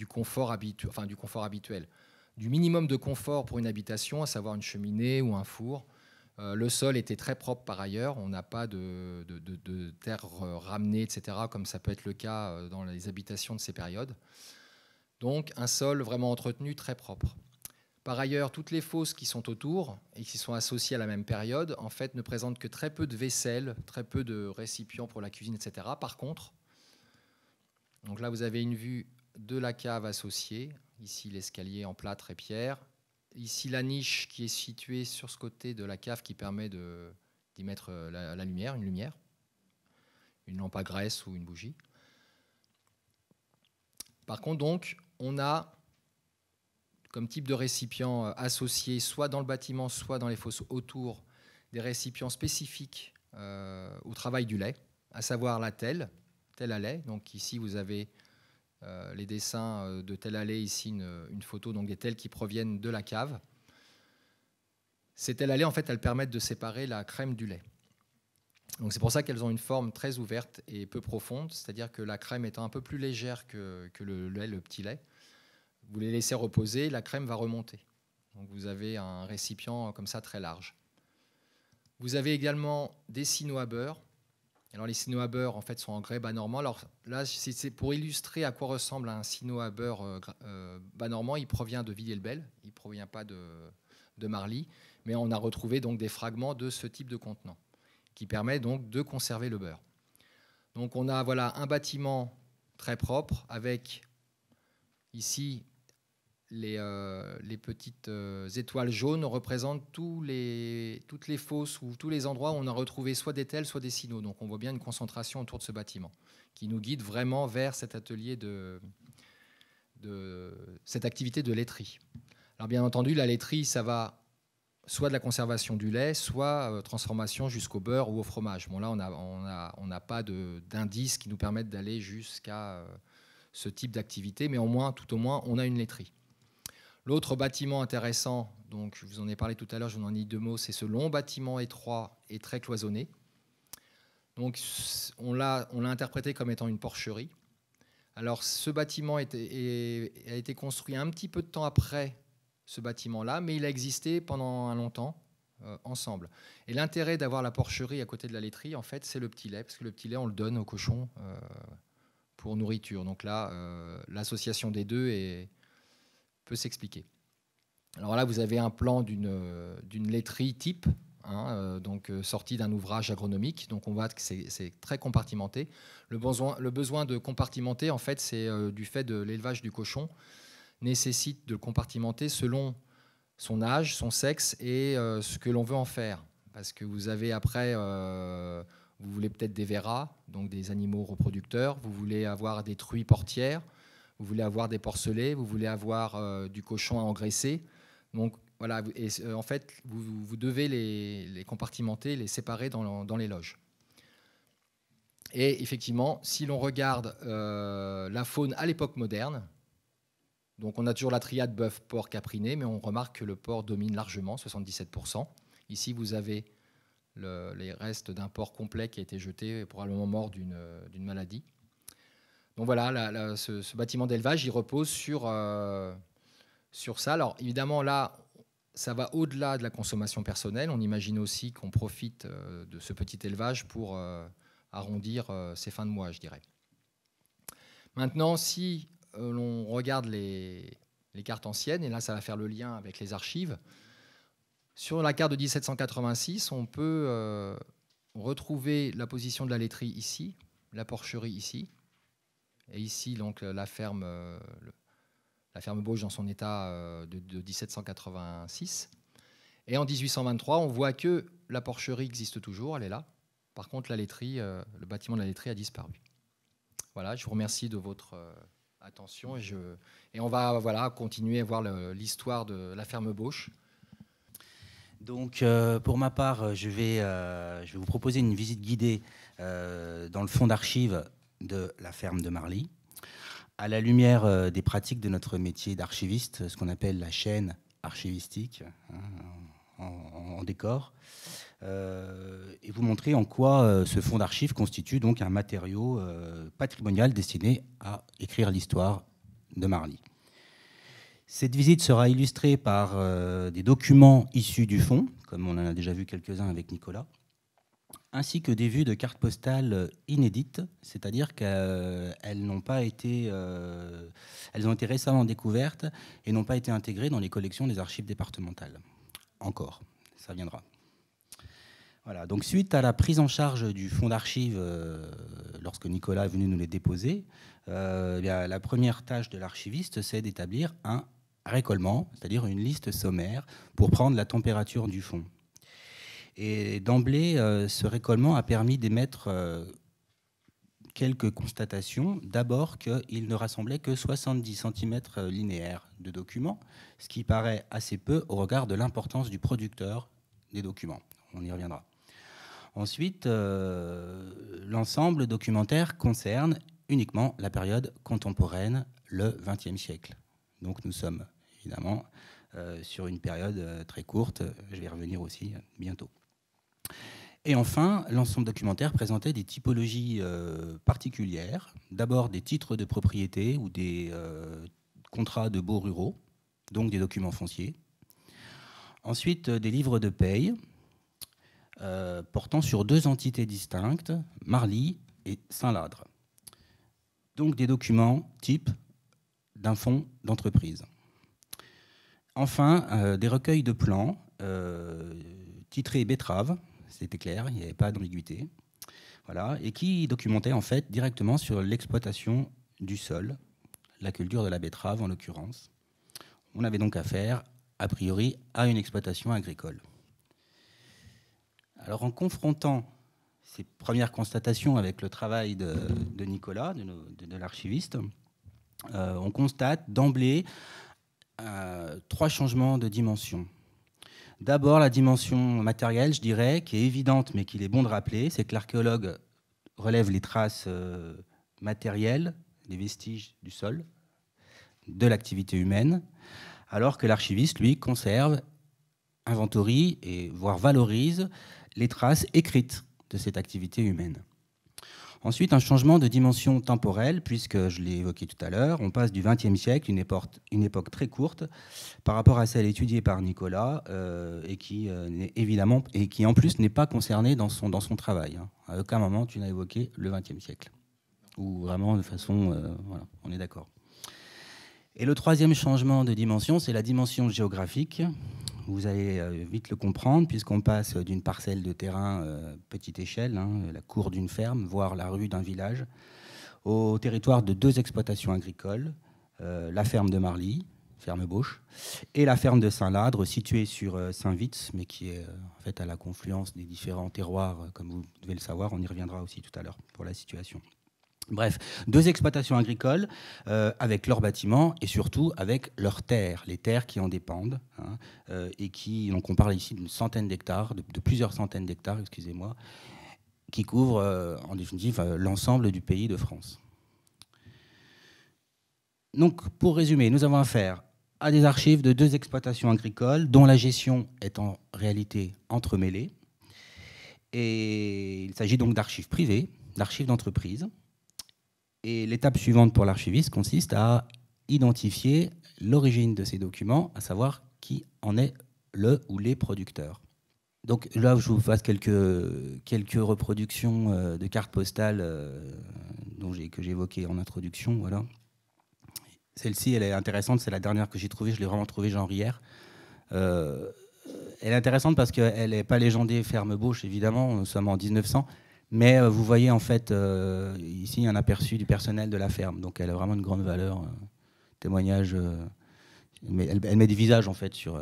confort enfin, du confort habituel, du minimum de confort pour une habitation, à savoir une cheminée ou un four, euh, le sol était très propre par ailleurs. On n'a pas de, terre euh, ramenée, etc., comme ça peut être le cas euh, dans les habitations de ces périodes. Donc un sol vraiment entretenu, très propre. Par ailleurs, toutes les fosses qui sont autour et qui sont associées à la même période, en fait, ne présentent que très peu de vaisselle, très peu de récipients pour la cuisine, etc. Par contre, donc là, vous avez une vue de la cave associée, ici l'escalier en plâtre et pierre, ici la niche qui est située sur ce côté de la cave qui permet d'y mettre euh, la, lumière, une lumière, une lampe à graisse ou une bougie. Par contre, donc, on a comme type de récipient euh, associé soit dans le bâtiment, soit dans les fosses autour, des récipients spécifiques euh, au travail du lait, à savoir la telle, telle à lait. Donc ici, vous avez euh, les dessins euh, de telle allée, ici une, photo donc des telles qui proviennent de la cave. Ces telles allées, en fait, elles permettent de séparer la crème du lait. c'est pour ça qu'elles ont une forme très ouverte et peu profonde, c'est-à-dire que la crème étant un peu plus légère que, le petit lait, vous les laissez reposer, la crème va remonter. Donc vous avez un récipient comme ça très large. Vous avez également des sinots à beurre, les sino à beurre en fait sont en grès bas normand. Alors là c'est pour illustrer à quoi ressemble un sino à beurre euh, euh, bas normand. Il provient de Villers-le-Bel, il provient pas de, de Marly, mais on a retrouvé donc des fragments de ce type de contenant qui permet donc de conserver le beurre. Donc on a voilà un bâtiment très propre avec ici euh, les, petites euh, étoiles jaunes représentent toutes les fosses ou tous les endroits où on a retrouvé soit des tels, soit des signaux. Donc on voit bien une concentration autour de ce bâtiment qui nous guide vraiment vers cet atelier de, cette activité de laiterie. Alors bien entendu, la laiterie, ça va soit de la conservation du lait, soit euh, transformation jusqu'au beurre ou au fromage. Bon là, on n'a pas d'indices qui nous permettent d'aller jusqu'à ce type d'activité, mais au moins, tout au moins, on a une laiterie. L'autre bâtiment intéressant, donc je vous en ai parlé tout à l'heure, je n'en ai deux mots, c'est ce long bâtiment étroit et très cloisonné. Donc on l'a interprété comme étant une porcherie. Alors ce bâtiment a été construit un petit peu de temps après ce bâtiment-là, mais il a existé pendant un longtemps temps euh, ensemble. Et l'intérêt d'avoir la porcherie à côté de la laiterie, en fait, c'est le petit lait, parce que le petit lait, on le donne aux cochons euh, pour nourriture. Donc là, euh, l'association des deux est, peut s'expliquer. Alors là, vous avez un plan d'une euh, laiterie type, hein, euh, donc euh, sortie d'un ouvrage agronomique. Donc on voit que c'est très compartimenté. Le besoin, le besoin, de compartimenter, en fait, c'est du fait de l'élevage du cochon, nécessite de le compartimenter selon son âge, son sexe et ce que l'on veut en faire. Parce que vous avez après, vous voulez peut-être des verras, donc des animaux reproducteurs, vous voulez avoir des truies portières, vous voulez avoir des porcelets, vous voulez avoir euh, du cochon à engraisser. Donc voilà, euh, en fait, vous, devez les, compartimenter, les séparer dans, les loges. Et effectivement, si l'on regarde euh, la faune à l'époque moderne, donc on a toujours la triade bœuf, porc, capriné, mais on remarque que le porc domine largement, 77%. Ici, vous avez les restes d'un porc complet qui a été jeté, probablement mort d'une maladie. Donc voilà, ce, bâtiment d'élevage, il repose sur, euh, sur ça. Alors évidemment, là, ça va au-delà de la consommation personnelle. On imagine aussi qu'on profite euh, de ce petit élevage pour euh, arrondir ses fins de mois, je dirais. Maintenant, si l'on regarde les, les, cartes anciennes, et là, ça va faire le lien avec les archives, sur la carte de 1786, on peut retrouver la position de la laiterie ici, la porcherie ici, et ici, donc, euh, la ferme, euh, la ferme Bauche dans son état euh, de, 1786. Et en 1823, on voit que la porcherie existe toujours, elle est là. Par contre, la laiterie, le bâtiment de la laiterie a disparu. Voilà, je vous remercie de votre attention et, on va voilà, continuer à voir l'histoire de la ferme Bauche. Donc, pour ma part, je vais, je vais vous proposer une visite guidée dans le fond d'archives de la ferme de Marly. À la lumière euh, des pratiques de notre métier d'archiviste, ce qu'on appelle la chaîne archivistique hein, en, décor, euh, et vous montrer en quoi euh, ce fonds d'archives constitue donc un matériau patrimonial destiné à écrire l'histoire de Marly. Cette visite sera illustrée par des documents issus du fonds, comme on en a déjà vu quelques-uns avec Nicolas, ainsi que des vues de cartes postales euh, inédites, c'est-à-dire qu'elles n'ont pas été, euh, elles ont été récemment découvertes et n'ont pas été intégrées dans les collections des archives départementales. Encore, ça viendra. Voilà, donc suite à la prise en charge du fonds d'archives, euh, lorsque Nicolas est venu nous les déposer, eh la première tâche de l'archiviste, c'est d'établir un récollement, c'est-à-dire une liste sommaire pour prendre la température du fonds. Et d'emblée, euh, ce récollement a permis d'émettre euh, quelques constatations. D'abord qu'il ne rassemblait que 70 cm euh, linéaires de documents, ce qui paraît assez peu au regard de l'importance du producteur des documents. On y reviendra. Ensuite, l'ensemble documentaire concerne uniquement la période contemporaine, le XXe siècle. Donc nous sommes évidemment sur une période très courte, je vais y revenir aussi bientôt. Et enfin, l'ensemble documentaire présentait des typologies euh, particulières, d'abord des titres de propriété ou des euh, contrats de baux ruraux, donc des documents fonciers, ensuite euh, des livres de paye portant sur deux entités distinctes, Marly et Saint-Ladre, donc des documents type d'un fonds d'entreprise. Enfin, des recueils de plans titrés Betteraves, c'était clair, il n'y avait pas d'ambiguïté. Voilà, et qui documentait en fait directement sur l'exploitation du sol, la culture de la betterave en l'occurrence. On avait donc affaire, a priori, à une exploitation agricole. Alors en confrontant ces premières constatations avec le travail de, Nicolas, de, l'archiviste, euh, on constate d'emblée euh, trois changements de dimension. D'abord, la dimension matérielle, je dirais, qui est évidente, mais qu'il est bon de rappeler, c'est que l'archéologue relève les traces euh, matérielles, les vestiges du sol, de l'activité humaine, alors que l'archiviste, lui, conserve, inventorie et voire valorise les traces écrites de cette activité humaine. Ensuite, un changement de dimension temporelle, puisque je l'ai évoqué tout à l'heure, on passe du XXe siècle, une époque, très courte, par rapport à celle étudiée par Nicolas, euh, et, qui, euh, évidemment, et qui en plus n'est pas concernée dans son, dans son travail. Hein. À aucun moment tu n'as évoqué le XXe siècle, ou vraiment de façon... Euh, voilà, on est d'accord. Et le troisième changement de dimension, c'est la dimension géographique, vous allez euh, vite le comprendre, puisqu'on passe d'une parcelle de terrain euh, petite échelle, hein, la cour d'une ferme, voire la rue d'un village, au territoire de deux exploitations agricoles, euh, la ferme de Marly, ferme Bauche, et la ferme de Saint-Ladre, située sur Saint-Vitz, mais qui est en fait à la confluence des différents terroirs, comme vous devez le savoir. On y reviendra aussi tout à l'heure pour la situation. Bref, deux exploitations agricoles euh, avec leurs bâtiments et surtout avec leurs terres, les terres qui en dépendent hein, euh, et qui, donc on parle ici d'une centaine d'hectares, de, plusieurs centaines d'hectares, excusez-moi, qui couvrent euh, en définitive l'ensemble du pays de France. Donc, pour résumer, nous avons affaire à des archives de deux exploitations agricoles dont la gestion est en réalité entremêlée. Et il s'agit donc d'archives privées, d'archives d'entreprises et l'étape suivante pour l'archiviste consiste à identifier l'origine de ces documents, à savoir qui en est le ou les producteurs. Donc là, je vous fasse quelques, quelques reproductions euh, de cartes postales euh, dont que j'évoquais en introduction. Voilà. Celle-ci, elle est intéressante, c'est la dernière que j'ai trouvée, je l'ai vraiment trouvée genre hier. Euh, elle est intéressante parce qu'elle n'est pas légendée ferme-bouche, évidemment, nous sommes en 1900, mais euh, vous voyez en fait euh, ici un aperçu du personnel de la ferme. Donc elle a vraiment une grande valeur. Euh, témoignage. mais elle, met des visages en fait sur,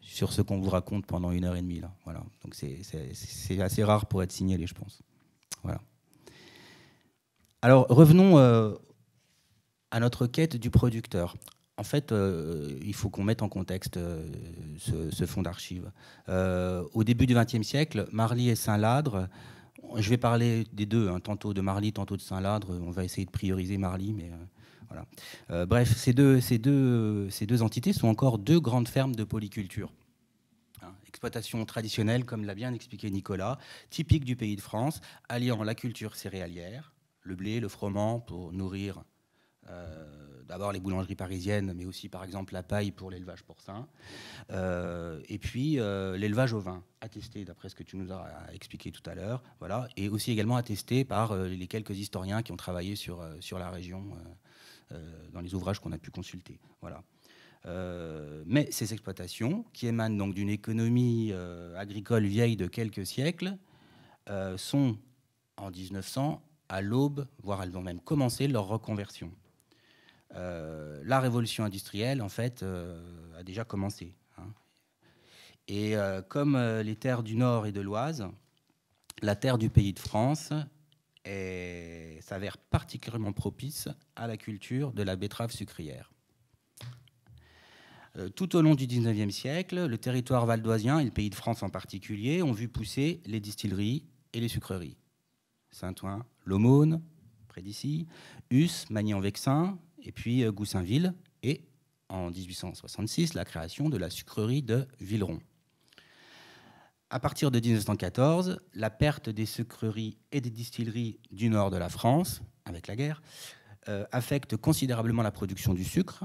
sur ce qu'on vous raconte pendant une heure et demie. Là. Voilà. Donc c'est assez rare pour être signalé, je pense. Voilà. Alors revenons à notre quête du producteur. En fait, il faut qu'on mette en contexte ce, fonds d'archives. au début du XXe siècle, Marly et Saint-Ladre je vais parler des deux, hein, tantôt de Marly, tantôt de Saint-Ladre. On va essayer de prioriser Marly, mais euh, voilà. Euh, bref, ces deux, ces, deux, ces deux entités sont encore deux grandes fermes de polyculture. Hein, exploitation traditionnelle, comme l'a bien expliqué Nicolas, typique du pays de France, alliant la culture céréalière, le blé, le froment pour nourrir euh, d'abord les boulangeries parisiennes, mais aussi par exemple la paille pour l'élevage porcin, euh, et puis euh, l'élevage l'élevage vin, attesté d'après ce que tu nous as expliqué tout à l'heure, voilà, et aussi également attesté par euh, les quelques historiens qui ont travaillé sur, sur la région dans les ouvrages qu'on a pu consulter. Voilà. mais ces exploitations, qui émanent donc d'une économie agricole vieille de quelques siècles, sont en 1900 à l'aube, voire elles vont même commencer leur reconversion. Euh, la révolution industrielle, en fait, euh, a déjà commencé. Hein. Et euh, comme les terres du Nord et de l'Oise, la terre du pays de France s'avère particulièrement propice à la culture de la betterave sucrière. Tout au long du XIXe siècle, le territoire valdoisien et le pays de France en particulier ont vu pousser les distilleries et les sucreries. Saint-Ouen, l'Aumône, près d'ici, Husse, Magny-en-Vexin, et puis euh, Goussainville, et en 1866, la création de la sucrerie de Villeron. À partir de 1914, la perte des sucreries et des distilleries du nord de la France, avec la guerre, euh, affecte considérablement la production du sucre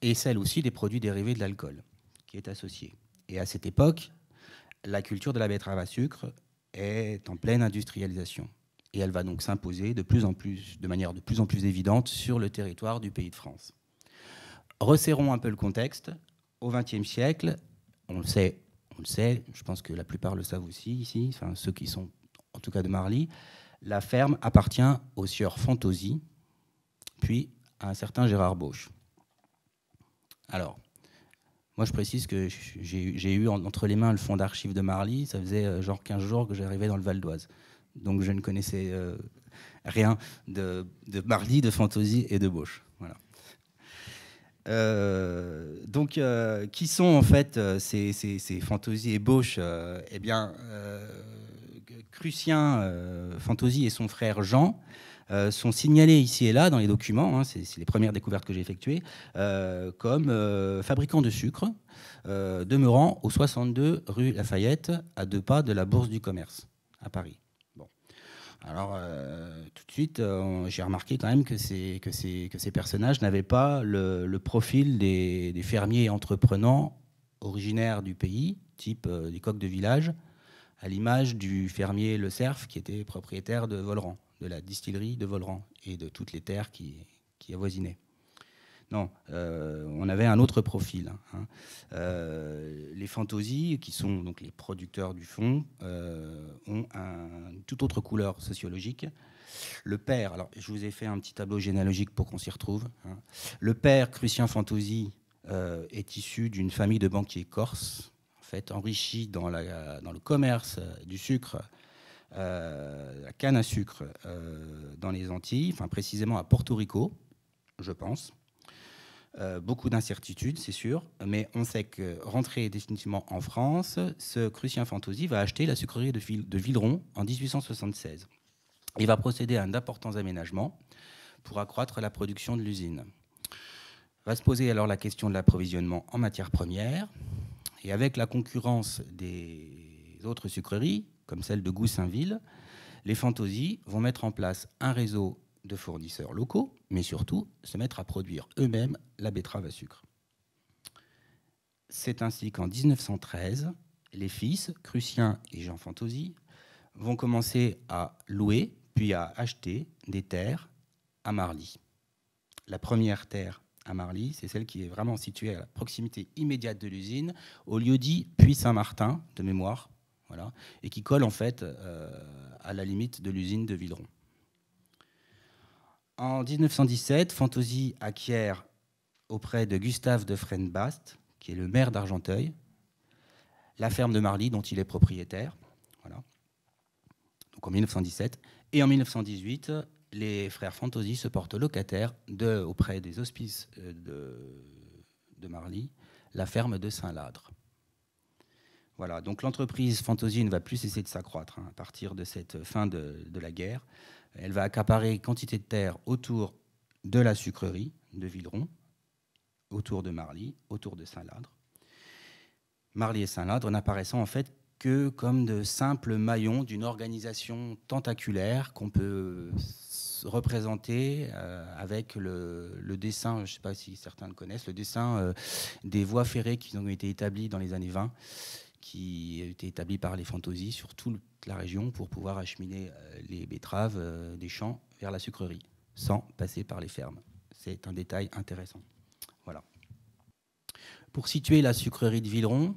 et celle aussi des produits dérivés de l'alcool qui est associé. Et à cette époque, la culture de la betterave à sucre est en pleine industrialisation et elle va donc s'imposer de plus en plus, de manière de plus en plus évidente sur le territoire du pays de France. Resserrons un peu le contexte. Au XXe siècle, on le sait, on sait, je pense que la plupart le savent aussi ici, enfin ceux qui sont en tout cas de Marly, la ferme appartient au sieur Fantosi, puis à un certain Gérard Bauch. Alors, moi, je précise que j'ai eu entre les mains le fonds d'archives de Marly. Ça faisait euh, genre 15 jours que j'arrivais dans le Val d'Oise. Donc je ne connaissais euh, rien de, de de Fantosie et de Bauche. Voilà. Euh, donc, euh, qui sont en fait ces, Fantosie et Bauche Eh bien, Crucien, Fantosie et son frère Jean sont signalés ici et là dans les documents, hein, c'est, les premières découvertes que j'ai effectuées, comme fabricants de sucre, demeurant au 62 rue Lafayette, à deux pas de la Bourse du Commerce, à Paris. Alors, euh, tout de suite, euh, j'ai remarqué quand même que ces, personnages n'avaient pas le, profil des, fermiers entreprenants originaires du pays, type euh, des coqs de village, à l'image du fermier Le Cerf qui était propriétaire de Volran, de la distillerie de Volran et de toutes les terres qui, qui avoisinaient. Non, euh, on avait un autre profil. Hein, hein. Euh, les fantaisies, qui sont donc les producteurs du fond, euh, ont un, une toute autre couleur sociologique. Le père, alors je vous ai fait un petit tableau généalogique pour qu'on s'y retrouve. Hein. Le père, Christian Fantosi, est issu d'une famille de banquiers corses, en fait dans, le commerce du sucre la canne à sucre dans les Antilles, enfin précisément à Porto Rico, je pense. Euh, beaucoup d'incertitudes, c'est sûr, mais on sait que rentré définitivement en France, ce Crucien Fantosi va acheter la sucrerie de, Villeron en 1876. Il va procéder à d'importants aménagements pour accroître la production de l'usine. Va se poser alors la question de l'approvisionnement en matières premières, et avec la concurrence des autres sucreries, comme celle de Goussainville, les Fantosies vont mettre en place un réseau de fournisseurs locaux, mais surtout se mettre à produire eux-mêmes la betterave à sucre. C'est ainsi qu'en 1913, les fils, Crucien et Jean Fantosi, vont commencer à louer puis à acheter des terres à Marly. La première terre à Marly, c'est celle qui est vraiment située à la proximité immédiate de l'usine, au lieu dit Puy Saint-Martin, de mémoire, voilà, et qui colle en fait euh, à la limite de l'usine de Villeron. En 1917, Fantozzi acquiert auprès de Gustave de Frenbast, qui est le maire d'Argenteuil, la ferme de Marly dont il est propriétaire. Voilà. Donc en 1917. Et en 1918, les frères Fantosy se portent locataires auprès des hospices euh, de, Marly, la ferme de Saint-Ladre. Voilà, donc l'entreprise Fantosy ne va plus cesser de s'accroître hein, à partir de cette euh, fin de la guerre. Elle va accaparer quantité de terre autour de la sucrerie de Villeron, autour de Marly, autour de Saint-Ladre. Marly et Saint-Ladre n'apparaissant en fait que comme de simples maillons d'une organisation tentaculaire qu'on peut représenter euh, avec le, le dessin, je ne sais pas si certains le connaissent, le dessin euh, des voies ferrées qui ont été établies dans les années 20 qui a été établi par les fantosies sur toute la région pour pouvoir acheminer euh, les betteraves euh, des champs vers la sucrerie, sans passer par les fermes. C'est un détail intéressant. Voilà. Pour situer la sucrerie de Villeron,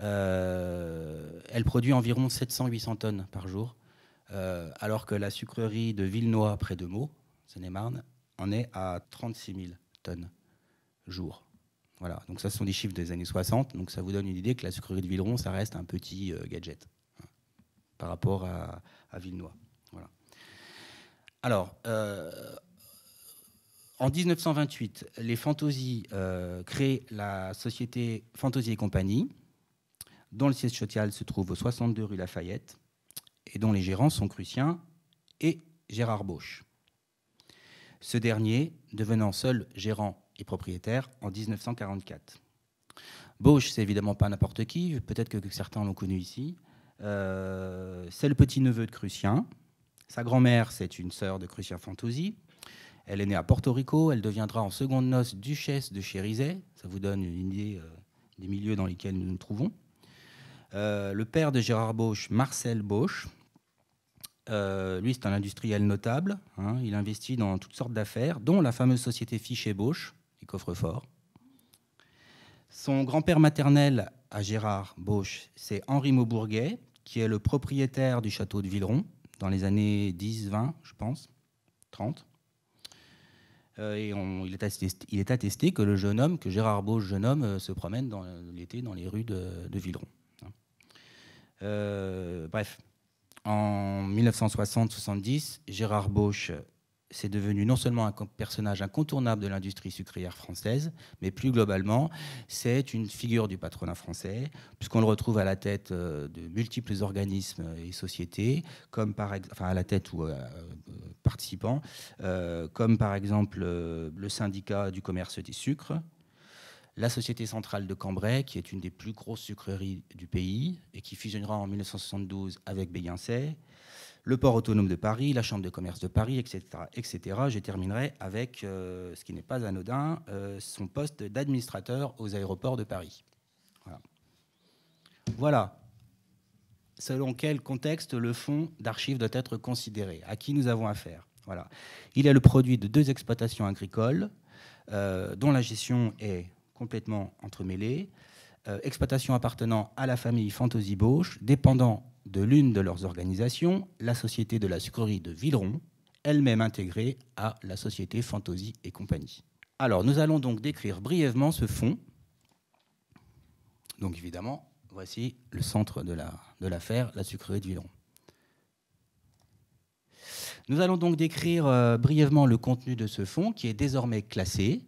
euh, elle produit environ 700-800 tonnes par jour, alors que la sucrerie de Villenois, près de Meaux, Seine-et-Marne, en est à 36 000 tonnes jour. Voilà, donc ça, ce sont des chiffres des années 60, donc ça vous donne une idée que la sucrerie de Villeron, ça reste un petit euh, gadget hein, par rapport à, Villenois. Voilà. Alors, euh, en 1928, les Fantosies euh, créent la société Fantosies et compagnie, dont le siège social se trouve au 62 rue Lafayette, et dont les gérants sont Crucien et Gérard Bauch. Ce dernier, devenant seul gérant et propriétaire en 1944. bosch c'est évidemment pas n'importe qui, peut-être que, certains l'ont connu ici. Euh, c'est le petit-neveu de Crucien. Sa grand-mère, c'est une sœur de Crucien Fantosi. Elle est née à Porto Rico, elle deviendra en seconde noce duchesse de Chérizet. Ça vous donne une idée euh, des milieux dans lesquels nous nous trouvons. Euh, le père de Gérard Bauche, Marcel Bauche, lui, c'est un industriel notable. Hein. Il investit dans toutes sortes d'affaires, dont la fameuse société fichet Bosch. Les coffre forts. Son grand-père maternel à Gérard Bauch, c'est Henri Maubourguet, qui est le propriétaire du château de Villeron dans les années 10, 20, je pense, 30. Euh, et il, est attesté, que le jeune homme, que Gérard Bauch, jeune homme, euh, se promène dans l'été dans les rues de, Villeron. Hein. Euh, bref, en 1960-70, Gérard Bauch c'est devenu non seulement un personnage incontournable de l'industrie sucrière française, mais plus globalement, c'est une figure du patronat français, puisqu'on le retrouve à la tête euh, de multiples organismes et sociétés, comme par, enfin à la tête ou euh, euh, participants, comme par exemple le syndicat du commerce des sucres, la Société centrale de Cambrai, qui est une des plus grosses sucreries du pays et qui fusionnera en 1972 avec Béguincet, le port autonome de Paris, la Chambre de commerce de Paris, etc. etc. Je terminerai avec, euh, ce qui n'est pas anodin, euh, son poste d'administrateur aux aéroports de Paris. Voilà. Selon quel contexte le fonds d'archives doit être considéré À qui nous avons affaire voilà. Il est le produit de deux exploitations agricoles euh, dont la gestion est complètement entremêlée. exploitation appartenant à la famille Fantosi-Bauche, dépendant de l'une de leurs organisations, la Société de la sucrerie de Villeron, elle-même intégrée à la Société Fantasy et compagnie. Alors, nous allons donc décrire brièvement ce fonds. Donc, évidemment, voici le centre de l'affaire, la, de sucrerie de Villeron. Nous allons donc décrire euh, brièvement le contenu de ce fonds qui est désormais classé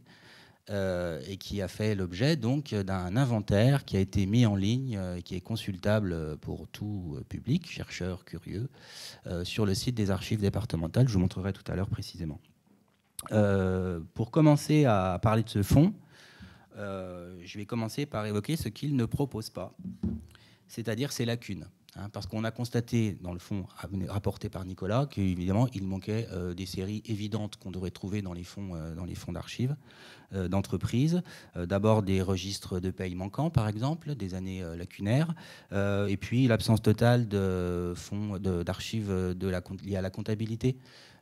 euh, et qui a fait l'objet donc d'un inventaire qui a été mis en ligne euh, et qui est consultable pour tout euh, public, chercheurs, curieux, sur le site des archives départementales. Je vous montrerai tout à l'heure précisément. pour commencer à parler de ce fonds, je vais commencer par évoquer ce qu'il ne propose pas, c'est-à-dire ses lacunes. Hein, parce qu'on a constaté, dans le fond rapporté par Nicolas, qu'évidemment, il manquait euh, des séries évidentes qu'on devrait trouver dans les fonds, euh, dans les fonds d'archives euh, d'entreprises. D'abord, des registres de paye manquants, par exemple, des années lacunaires, et puis l'absence totale de fonds d'archives liées à la comptabilité.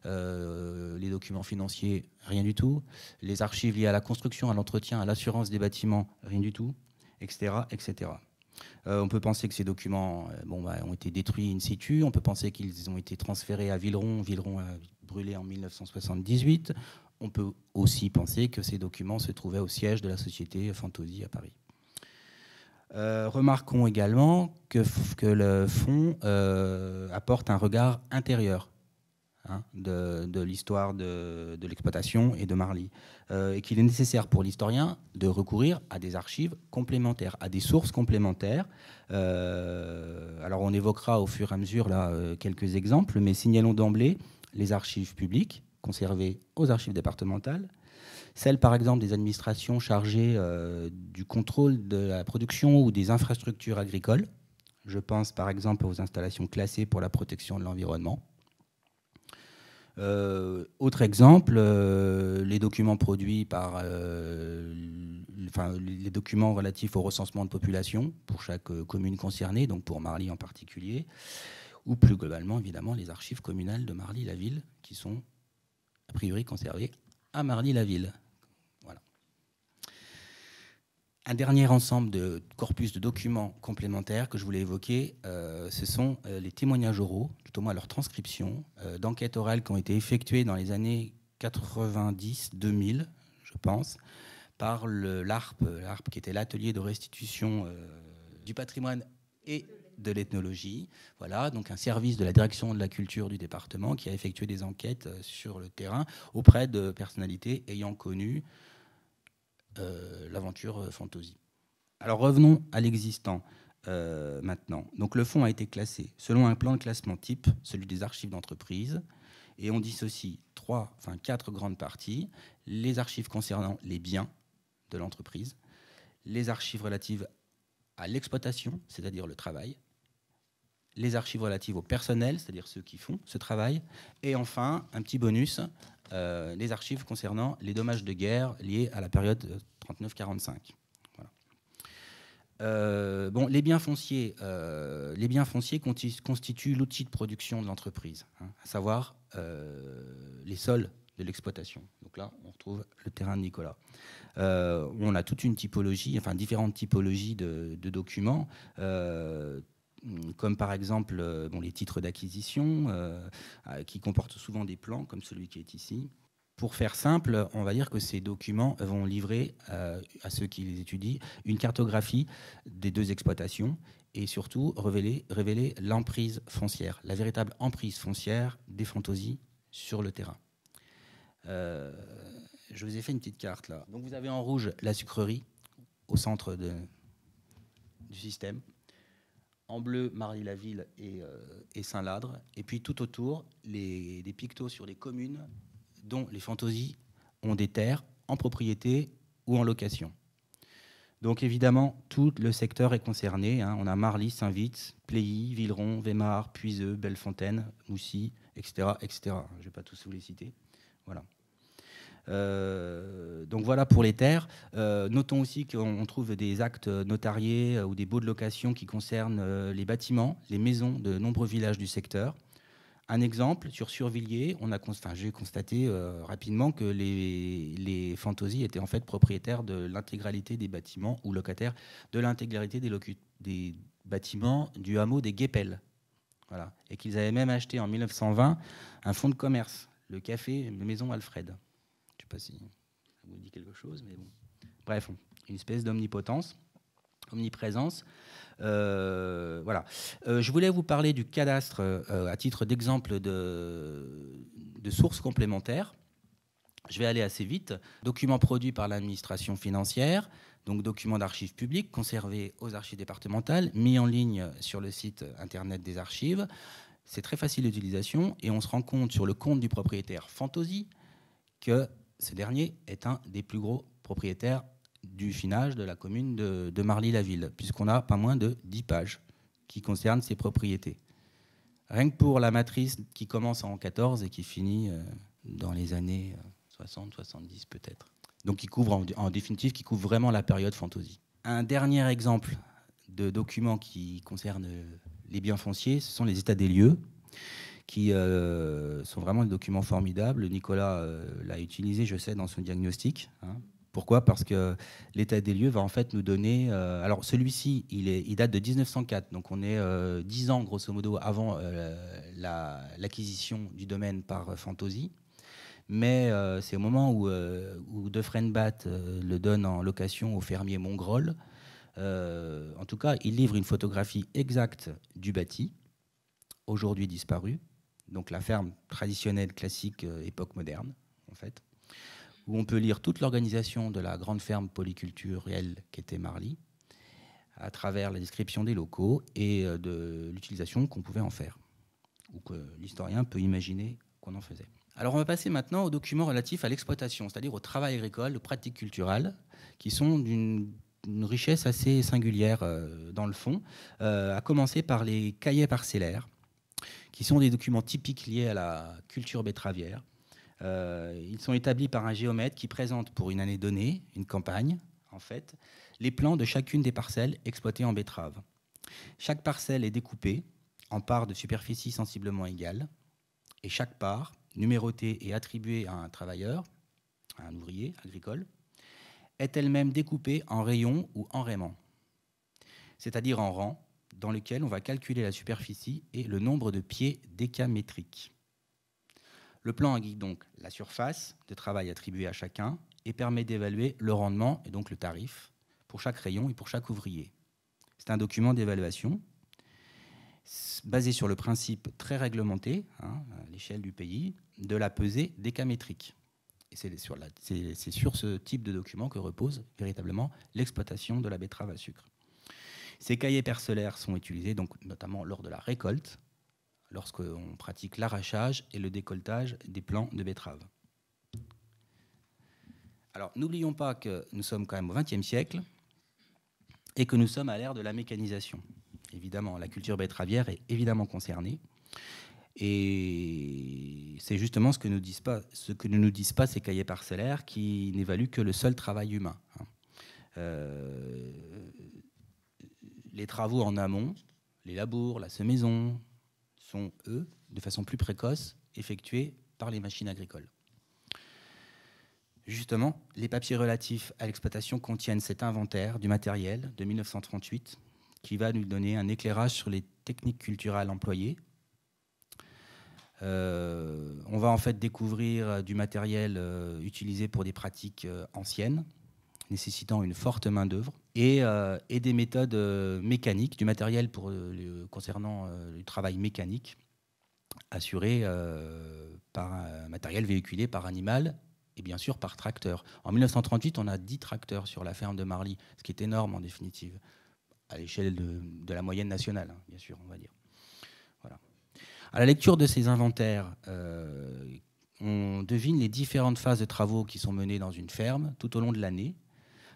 les documents financiers, rien du tout. Les archives liées à la construction, à l'entretien, à l'assurance des bâtiments, rien du tout, etc. etc. Euh, on peut penser que ces documents euh, bah, ont été détruits in situ, on peut penser qu'ils ont été transférés à Villeron, Villeron a brûlé en 1978, on peut aussi penser que ces documents se trouvaient au siège de la société Fantosie à Paris. Euh, remarquons également que, le fonds apporte un regard intérieur Hein, de, l'histoire de, l'exploitation et de Marly, euh, et qu'il est nécessaire pour l'historien de recourir à des archives complémentaires, à des sources complémentaires. Euh, alors on évoquera au fur et à mesure là, euh, quelques exemples, mais signalons d'emblée les archives publiques conservées aux archives départementales, celles par exemple des administrations chargées du contrôle de la production ou des infrastructures agricoles. Je pense par exemple aux installations classées pour la protection de l'environnement. Euh, autre exemple, euh, les documents produits par euh, les documents relatifs au recensement de population pour chaque commune concernée, donc pour Marly en particulier, ou plus globalement, évidemment, les archives communales de Marly-la-Ville qui sont a priori conservées à Marly-la-Ville. Un dernier ensemble de corpus de documents complémentaires que je voulais évoquer, euh, ce sont euh, les témoignages oraux, tout au moins leur transcription, euh, d'enquêtes orales qui ont été effectuées dans les années 90-2000, je pense, par l'ARP, l'ARP qui était l'atelier de restitution du patrimoine et de l'ethnologie. Voilà, donc un service de la direction de la culture du département qui a effectué des enquêtes sur le terrain auprès de personnalités ayant connu euh, l'aventure euh, fantasy. Alors revenons à l'existant euh, maintenant. Donc le fonds a été classé selon un plan de classement type, celui des archives d'entreprise, et on dissocie trois, enfin quatre grandes parties les archives concernant les biens de l'entreprise, les archives relatives à l'exploitation, c'est-à-dire le travail, les archives relatives au personnel, c'est-à-dire ceux qui font ce travail, et enfin, un petit bonus, euh, les archives concernant les dommages de guerre liés à la période 39-45. Euh, euh, bon, les biens fonciers, les biens fonciers constituent l'outil de production de l'entreprise, hein, à savoir les sols de l'exploitation. Donc là, on retrouve le terrain de Nicolas. on a toute une typologie, enfin différentes typologies de, documents, comme par exemple euh, les titres d'acquisition, euh, euh, qui comportent souvent des plans, comme celui qui est ici. Pour faire simple, on va dire que ces documents vont livrer à ceux qui les étudient une cartographie des deux exploitations et surtout révéler, l'emprise foncière, la véritable emprise foncière des fantasies sur le terrain. je vous ai fait une petite carte là. Donc vous avez en rouge la sucrerie au centre du système en bleu marly la ville euh, et, Saint-Ladre. Et puis tout autour, les, pictos sur les communes dont les fantaisies ont des terres en propriété ou en location. Donc évidemment, tout le secteur est concerné. Hein. On a Marly, saint vit Pléy, Villeron, Weimar, Puiseux, Bellefontaine, Moussy, etc. etc. Je ne vais pas tous vous les citer. Voilà. Euh, donc voilà pour les terres. Euh, notons aussi qu'on trouve des actes notariés euh, ou des baux de location qui concernent les bâtiments, les maisons de nombreux villages du secteur. Un exemple, sur Survilliers, on a j'ai constaté rapidement que les, les étaient en fait propriétaires de l'intégralité des bâtiments ou locataires de l'intégralité des, des bâtiments du hameau des Guépelles. Voilà. Et qu'ils avaient même acheté en 1920 un fonds de commerce, le café Maison Alfred sais pas si ça vous dit quelque chose, mais bon. Bref, une espèce d'omnipotence, omniprésence. Euh, voilà. Euh, je voulais vous parler du cadastre euh, à titre d'exemple de, de sources complémentaires. Je vais aller assez vite. Documents produit par l'administration financière, donc documents d'archives publiques conservés aux archives départementales, mis en ligne sur le site internet des archives. C'est très facile d'utilisation et on se rend compte sur le compte du propriétaire Fantasy que ce dernier est un des plus gros propriétaires du finage de la commune de, Marly-la-Ville, puisqu'on a pas moins de 10 pages qui concernent ses propriétés. Rien que pour la matrice qui commence en 14 et qui finit euh, dans les années 60, euh, 70 peut-être. Donc qui couvre en, définitive, qui couvre vraiment la période fantaisie. Un dernier exemple de document qui concerne les biens fonciers, ce sont les états des lieux qui euh, sont vraiment des documents formidables. Nicolas euh, l'a utilisé, je sais, dans son diagnostic. Hein. Pourquoi Parce que l'état des lieux va en fait nous donner. Euh, alors celui-ci, il, date de 1904, donc on est dix 10 ans grosso modo avant l'acquisition du domaine par Fantosy. Mais c'est au moment où, où De Frenbat le donne en location au fermier Mongrol. en tout cas, il livre une photographie exacte du bâti, aujourd'hui disparu, donc la ferme traditionnelle, classique, euh, époque moderne, en fait, où on peut lire toute l'organisation de la grande ferme polyculturelle qu'était Marly, à travers la description des locaux et euh, de l'utilisation qu'on pouvait en faire, ou que l'historien peut imaginer qu'on en faisait. Alors on va passer maintenant aux documents relatifs à l'exploitation, c'est-à-dire au travail agricole, aux pratiques culturelles, qui sont d'une richesse assez singulière euh, dans le fond, à commencer par les cahiers parcellaires, qui sont des documents typiques liés à la culture betteravière. Euh, ils sont établis par un géomètre qui présente pour une année donnée, une campagne en fait, les plans de chacune des parcelles exploitées en betterave. Chaque parcelle est découpée en parts de superficie sensiblement égales et chaque part, numérotée et attribuée à un travailleur, à un ouvrier agricole, est elle-même découpée en rayons ou en rayons, c'est-à-dire en rangs, dans lequel on va calculer la superficie et le nombre de pieds décamétriques. Le plan guide donc la surface de travail attribuée à chacun et permet d'évaluer le rendement et donc le tarif pour chaque rayon et pour chaque ouvrier. C'est un document d'évaluation basé sur le principe très réglementé, hein, à l'échelle du pays, de la pesée décamétrique. C'est sur, sur, ce type de document que repose véritablement l'exploitation de la betterave à sucre. Ces cahiers parcellaires sont utilisés donc notamment lors de la récolte, lorsqu'on pratique l'arrachage et le décoltage des plants de betteraves. Alors n'oublions pas que nous sommes quand même au XXe siècle et que nous sommes à l'ère de la mécanisation. Évidemment, la culture betteravière est évidemment concernée. Et c'est justement ce que, nous ne nous disent pas ces cahiers parcellaires qui n'évaluent que le seul travail humain. Hein. Euh, les travaux en amont, les labours, la semaison, sont, eux, de façon plus précoce, effectués par les machines agricoles. Justement, les papiers relatifs à l'exploitation contiennent cet inventaire du matériel de 1938 qui va nous donner un éclairage sur les techniques culturelles employées. Euh, on va en fait découvrir du matériel euh, utilisé pour des pratiques euh, anciennes, nécessitant une forte main-d'œuvre, et, euh, des méthodes euh, mécaniques, du matériel pour, euh, concernant le travail mécanique assuré par un matériel véhiculé par animal et bien sûr par tracteur. En 1938, on a 10 tracteurs sur la ferme de Marly, ce qui est énorme en définitive, à l'échelle de, la moyenne nationale, hein, bien sûr, on va dire. Voilà. À la lecture de ces inventaires, on devine les différentes phases de travaux qui sont menées dans une ferme tout au long de l'année,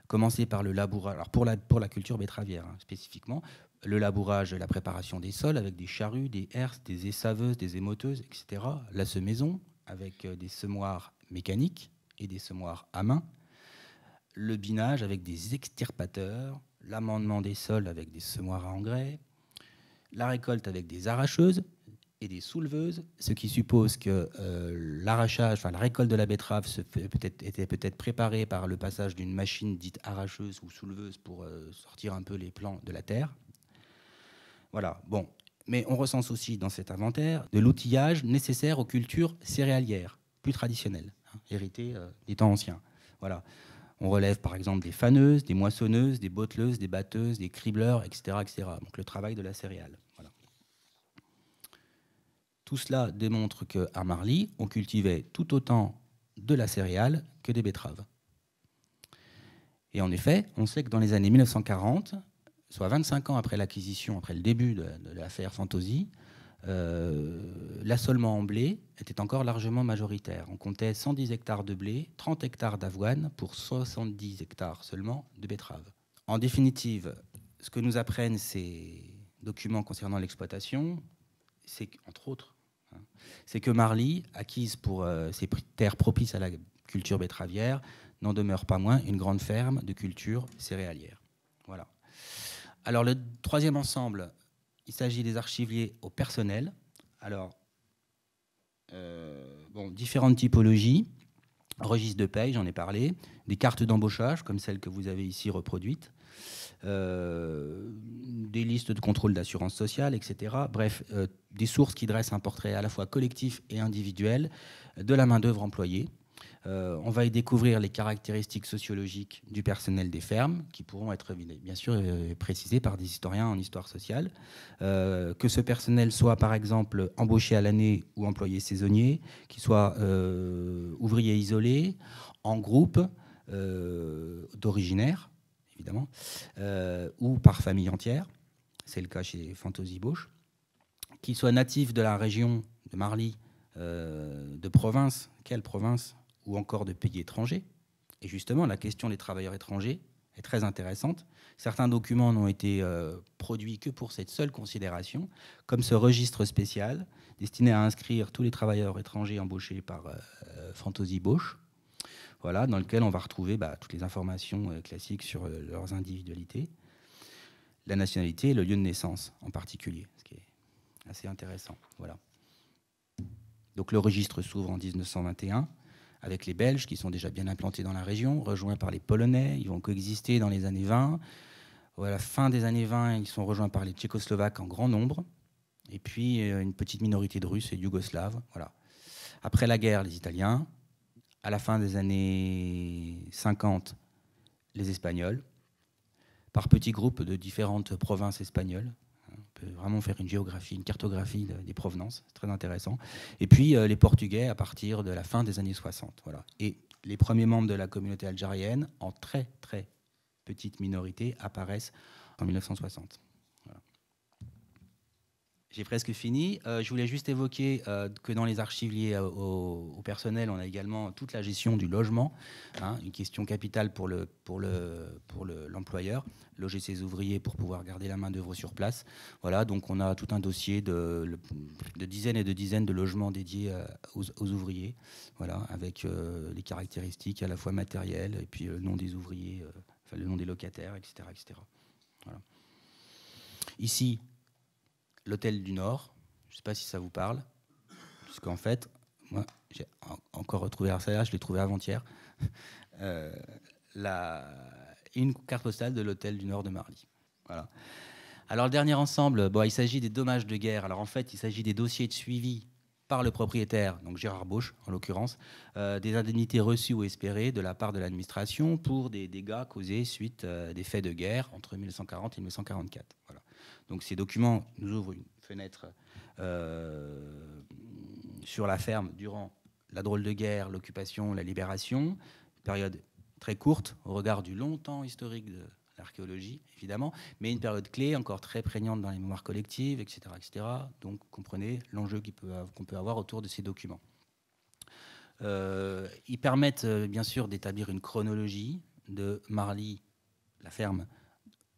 Commencer par le labourage, alors pour la, pour la culture betteravière hein, spécifiquement, le labourage, la préparation des sols avec des charrues, des herses, des essaveuses, des émoteuses, etc. La semaison avec euh, des semoirs mécaniques et des semoirs à main. Le binage avec des extirpateurs, l'amendement des sols avec des semoirs à engrais, la récolte avec des arracheuses, et des souleveuses, ce qui suppose que euh, l'arrachage, enfin la récolte de la betterave se fait, peut -être, était peut-être préparée par le passage d'une machine dite arracheuse ou souleveuse pour euh, sortir un peu les plants de la terre. Voilà, bon. Mais on recense aussi dans cet inventaire de l'outillage nécessaire aux cultures céréalières, plus traditionnelles, hein, héritées euh, des temps anciens. Voilà. On relève par exemple des faneuses, des moissonneuses, des botteleuses, des batteuses, des cribleurs, etc. etc. donc le travail de la céréale. Tout cela démontre qu'à Marly, on cultivait tout autant de la céréale que des betteraves. Et en effet, on sait que dans les années 1940, soit 25 ans après l'acquisition, après le début de, l'affaire Fantosi, euh, l'assolement en blé était encore largement majoritaire. On comptait 110 hectares de blé, 30 hectares d'avoine pour 70 hectares seulement de betteraves. En définitive, ce que nous apprennent ces documents concernant l'exploitation, c'est qu'entre autres, Hein. C'est que Marly, acquise pour euh, ses terres propices à la culture betteravière, n'en demeure pas moins une grande ferme de culture céréalière. Voilà. Alors le troisième ensemble, il s'agit des archiviers au personnel. Alors, euh, bon, différentes typologies, registres de paie, j'en ai parlé, des cartes d'embauchage comme celle que vous avez ici reproduite, euh, des listes de contrôle d'assurance sociale, etc. Bref, euh, des sources qui dressent un portrait à la fois collectif et individuel de la main-d'œuvre employée. Euh, on va y découvrir les caractéristiques sociologiques du personnel des fermes, qui pourront être bien sûr précisées par des historiens en histoire sociale. que ce personnel soit par exemple embauché à l'année ou employé saisonnier, qu'il soit ouvrier isolé, en groupe d'originaire, évidemment, euh, ou par famille entière, c'est le cas chez Fantasy bosch qu'ils soient natifs de la région de Marly, euh, de province, quelle province, ou encore de pays étrangers. Et justement, la question des travailleurs étrangers est très intéressante. Certains documents n'ont été euh, produits que pour cette seule considération, comme ce registre spécial destiné à inscrire tous les travailleurs étrangers embauchés par Fantasy bosch voilà, dans lequel on va retrouver bah, toutes les informations euh, classiques sur euh, leurs individualités, la nationalité et le lieu de naissance en particulier, ce qui est assez intéressant. Voilà. Donc le registre s'ouvre en 1921 avec les Belges qui sont déjà bien implantés dans la région, rejoints par les Polonais, ils vont coexister dans les années 20. À la fin des années 20, ils sont rejoints par les Tchécoslovaques en grand nombre, et puis euh, une petite minorité de Russes et de Yougoslaves. Voilà. Après la guerre, les Italiens, à la fin des années 50 les Espagnols, par petits groupes de différentes provinces espagnoles. Hein, on peut vraiment faire une géographie, une cartographie des provenances, c'est très intéressant. Et puis euh, les Portugais à partir de la fin des années 60. Voilà. Et les premiers membres de la communauté algérienne, en très très petite minorité, apparaissent en 1960. J'ai presque fini. Euh, je voulais juste évoquer euh, que dans les archives liées au, personnel, on a également toute la gestion du logement, hein, une question capitale pour le pour le pour l'employeur, loger ses ouvriers pour pouvoir garder la main d'œuvre sur place. Voilà, donc on a tout un dossier de, de dizaines et de dizaines de logements dédiés euh, aux, ouvriers. Voilà, avec les caractéristiques à la fois matérielles et puis le nom des ouvriers, enfin, le nom des locataires, etc., etc. Voilà. Ici, l'hôtel du Nord. Je ne sais pas si ça vous parle. Parce qu'en fait, moi, j'ai encore retrouvé Arsaya, je l'ai trouvé avant-hier. Euh, une carte postale de l'hôtel du Nord de Marly. Voilà. Alors, le dernier ensemble, bon, il s'agit des dommages de guerre. Alors, en fait, il s'agit des dossiers de suivi par le propriétaire, donc Gérard Bauch, en l'occurrence, euh, des indemnités reçues ou espérées de la part de l'administration pour des dégâts causés suite euh, des faits de guerre entre 1940 et 1944. Donc ces documents nous ouvrent une fenêtre euh, sur la ferme durant la drôle de guerre, l'occupation, la libération, période très courte au regard du long temps historique de l'archéologie, évidemment, mais une période clé encore très prégnante dans les mémoires collectives, etc. etc. donc comprenez l'enjeu qu'on peut avoir autour de ces documents. Euh, ils permettent euh, bien sûr d'établir une chronologie de Marly, la ferme,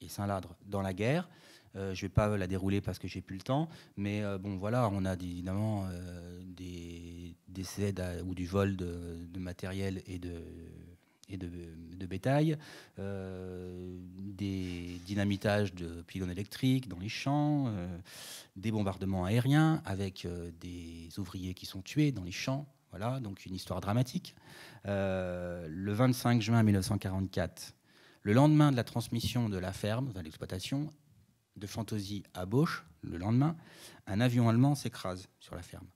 et Saint-Ladre dans la guerre, euh, je ne vais pas la dérouler parce que j'ai plus le temps, mais euh, bon, voilà, on a évidemment euh, des décès ou du vol de, matériel et de et de, bétail, des dynamitages de pylônes électriques dans les champs, des bombardements aériens avec des ouvriers qui sont tués dans les champs. Voilà, donc une histoire dramatique. le 25 juin 1944, le lendemain de la transmission de la ferme, de l'exploitation, de Fantaisie à Bauche, le lendemain, un avion allemand s'écrase sur la ferme,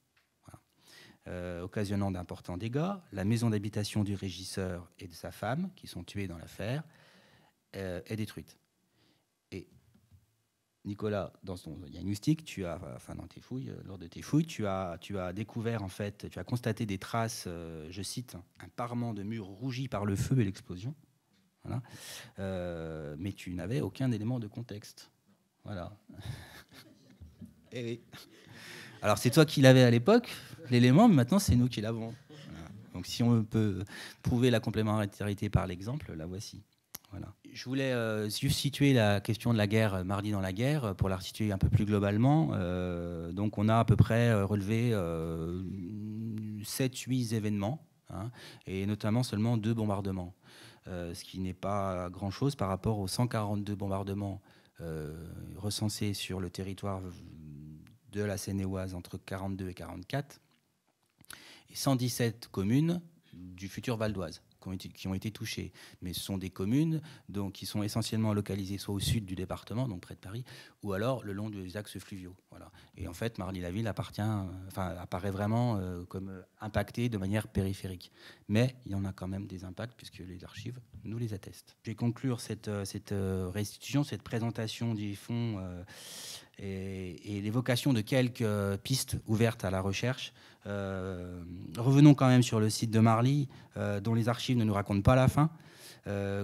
euh, occasionnant d'importants dégâts. La maison d'habitation du régisseur et de sa femme, qui sont tués dans l'affaire, euh, est détruite. Et Nicolas, dans ton diagnostic, tu as, enfin dans tes fouilles, euh, lors de tes fouilles, tu as, tu as découvert en fait, tu as constaté des traces, je cite, un parement de mur rougi par le feu et l'explosion. mais tu n'avais aucun élément de contexte. Voilà. Eh Alors c'est toi qui l'avais à l'époque, l'élément, mais maintenant c'est nous qui l'avons. Donc si on peut prouver la complémentarité par l'exemple, la voici. Voilà. Je voulais euh, la question de la guerre euh, mardi dans la guerre euh, pour la situer un peu plus globalement. Euh, donc on a à peu près relevé 7-8 événements hein, et notamment seulement deux bombardements, ce qui n'est pas grand-chose par rapport aux 142 bombardements euh, recensés sur le territoire de la Seine-et-Oise entre 42 et 44, et 117 communes du futur Val d'Oise qui ont, été, touchés, Mais ce sont des communes donc, qui sont essentiellement localisées soit au sud du département, donc près de Paris, ou alors le long des axes fluviaux. Et en fait, Marly-la-Ville appartient, enfin, apparaît vraiment euh, comme euh, impactée de manière périphérique. Mais il y en a quand même des impacts puisque les archives nous les attestent. Je vais conclure cette, euh, cette restitution, cette présentation du fonds et, l'évocation de quelques euh, pistes ouvertes à la recherche. Euh, revenons quand même sur le site de Marly, euh, dont les archives ne nous racontent pas la fin.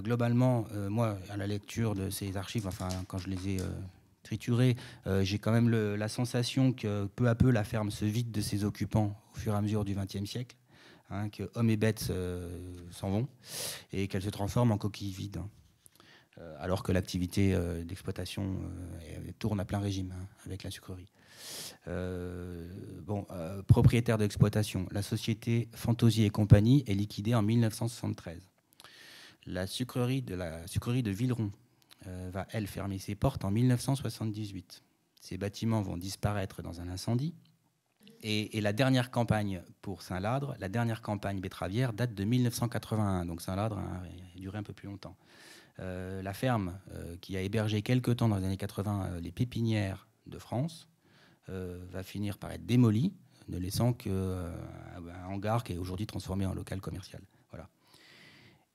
globalement, moi, à la lecture de ces archives, enfin, quand je les ai triturées, j'ai quand même la sensation que peu à peu la ferme se vide de ses occupants au fur et à mesure du XXe siècle, hein, que hommes et bêtes s'en vont et qu'elle se transforme en coquille vide. Hein. Euh, alors que l'activité euh, d'exploitation euh, tourne à plein régime hein, avec la sucrerie. bon, propriétaire d'exploitation, la société Fantosier et compagnie est liquidée en 1973. La sucrerie de, la Villeron va, elle, fermer ses portes en 1978. Ces bâtiments vont disparaître dans un incendie. Et, et la dernière campagne pour Saint-Ladre, la dernière campagne betteravière, date de 1981. Donc Saint-Ladre hein, a duré un peu plus longtemps. Euh, la ferme euh, qui a hébergé quelque temps dans les années 80 euh, les pépinières de France va finir par être démolie, ne laissant qu'un hangar qui est aujourd'hui transformé en local commercial. Voilà.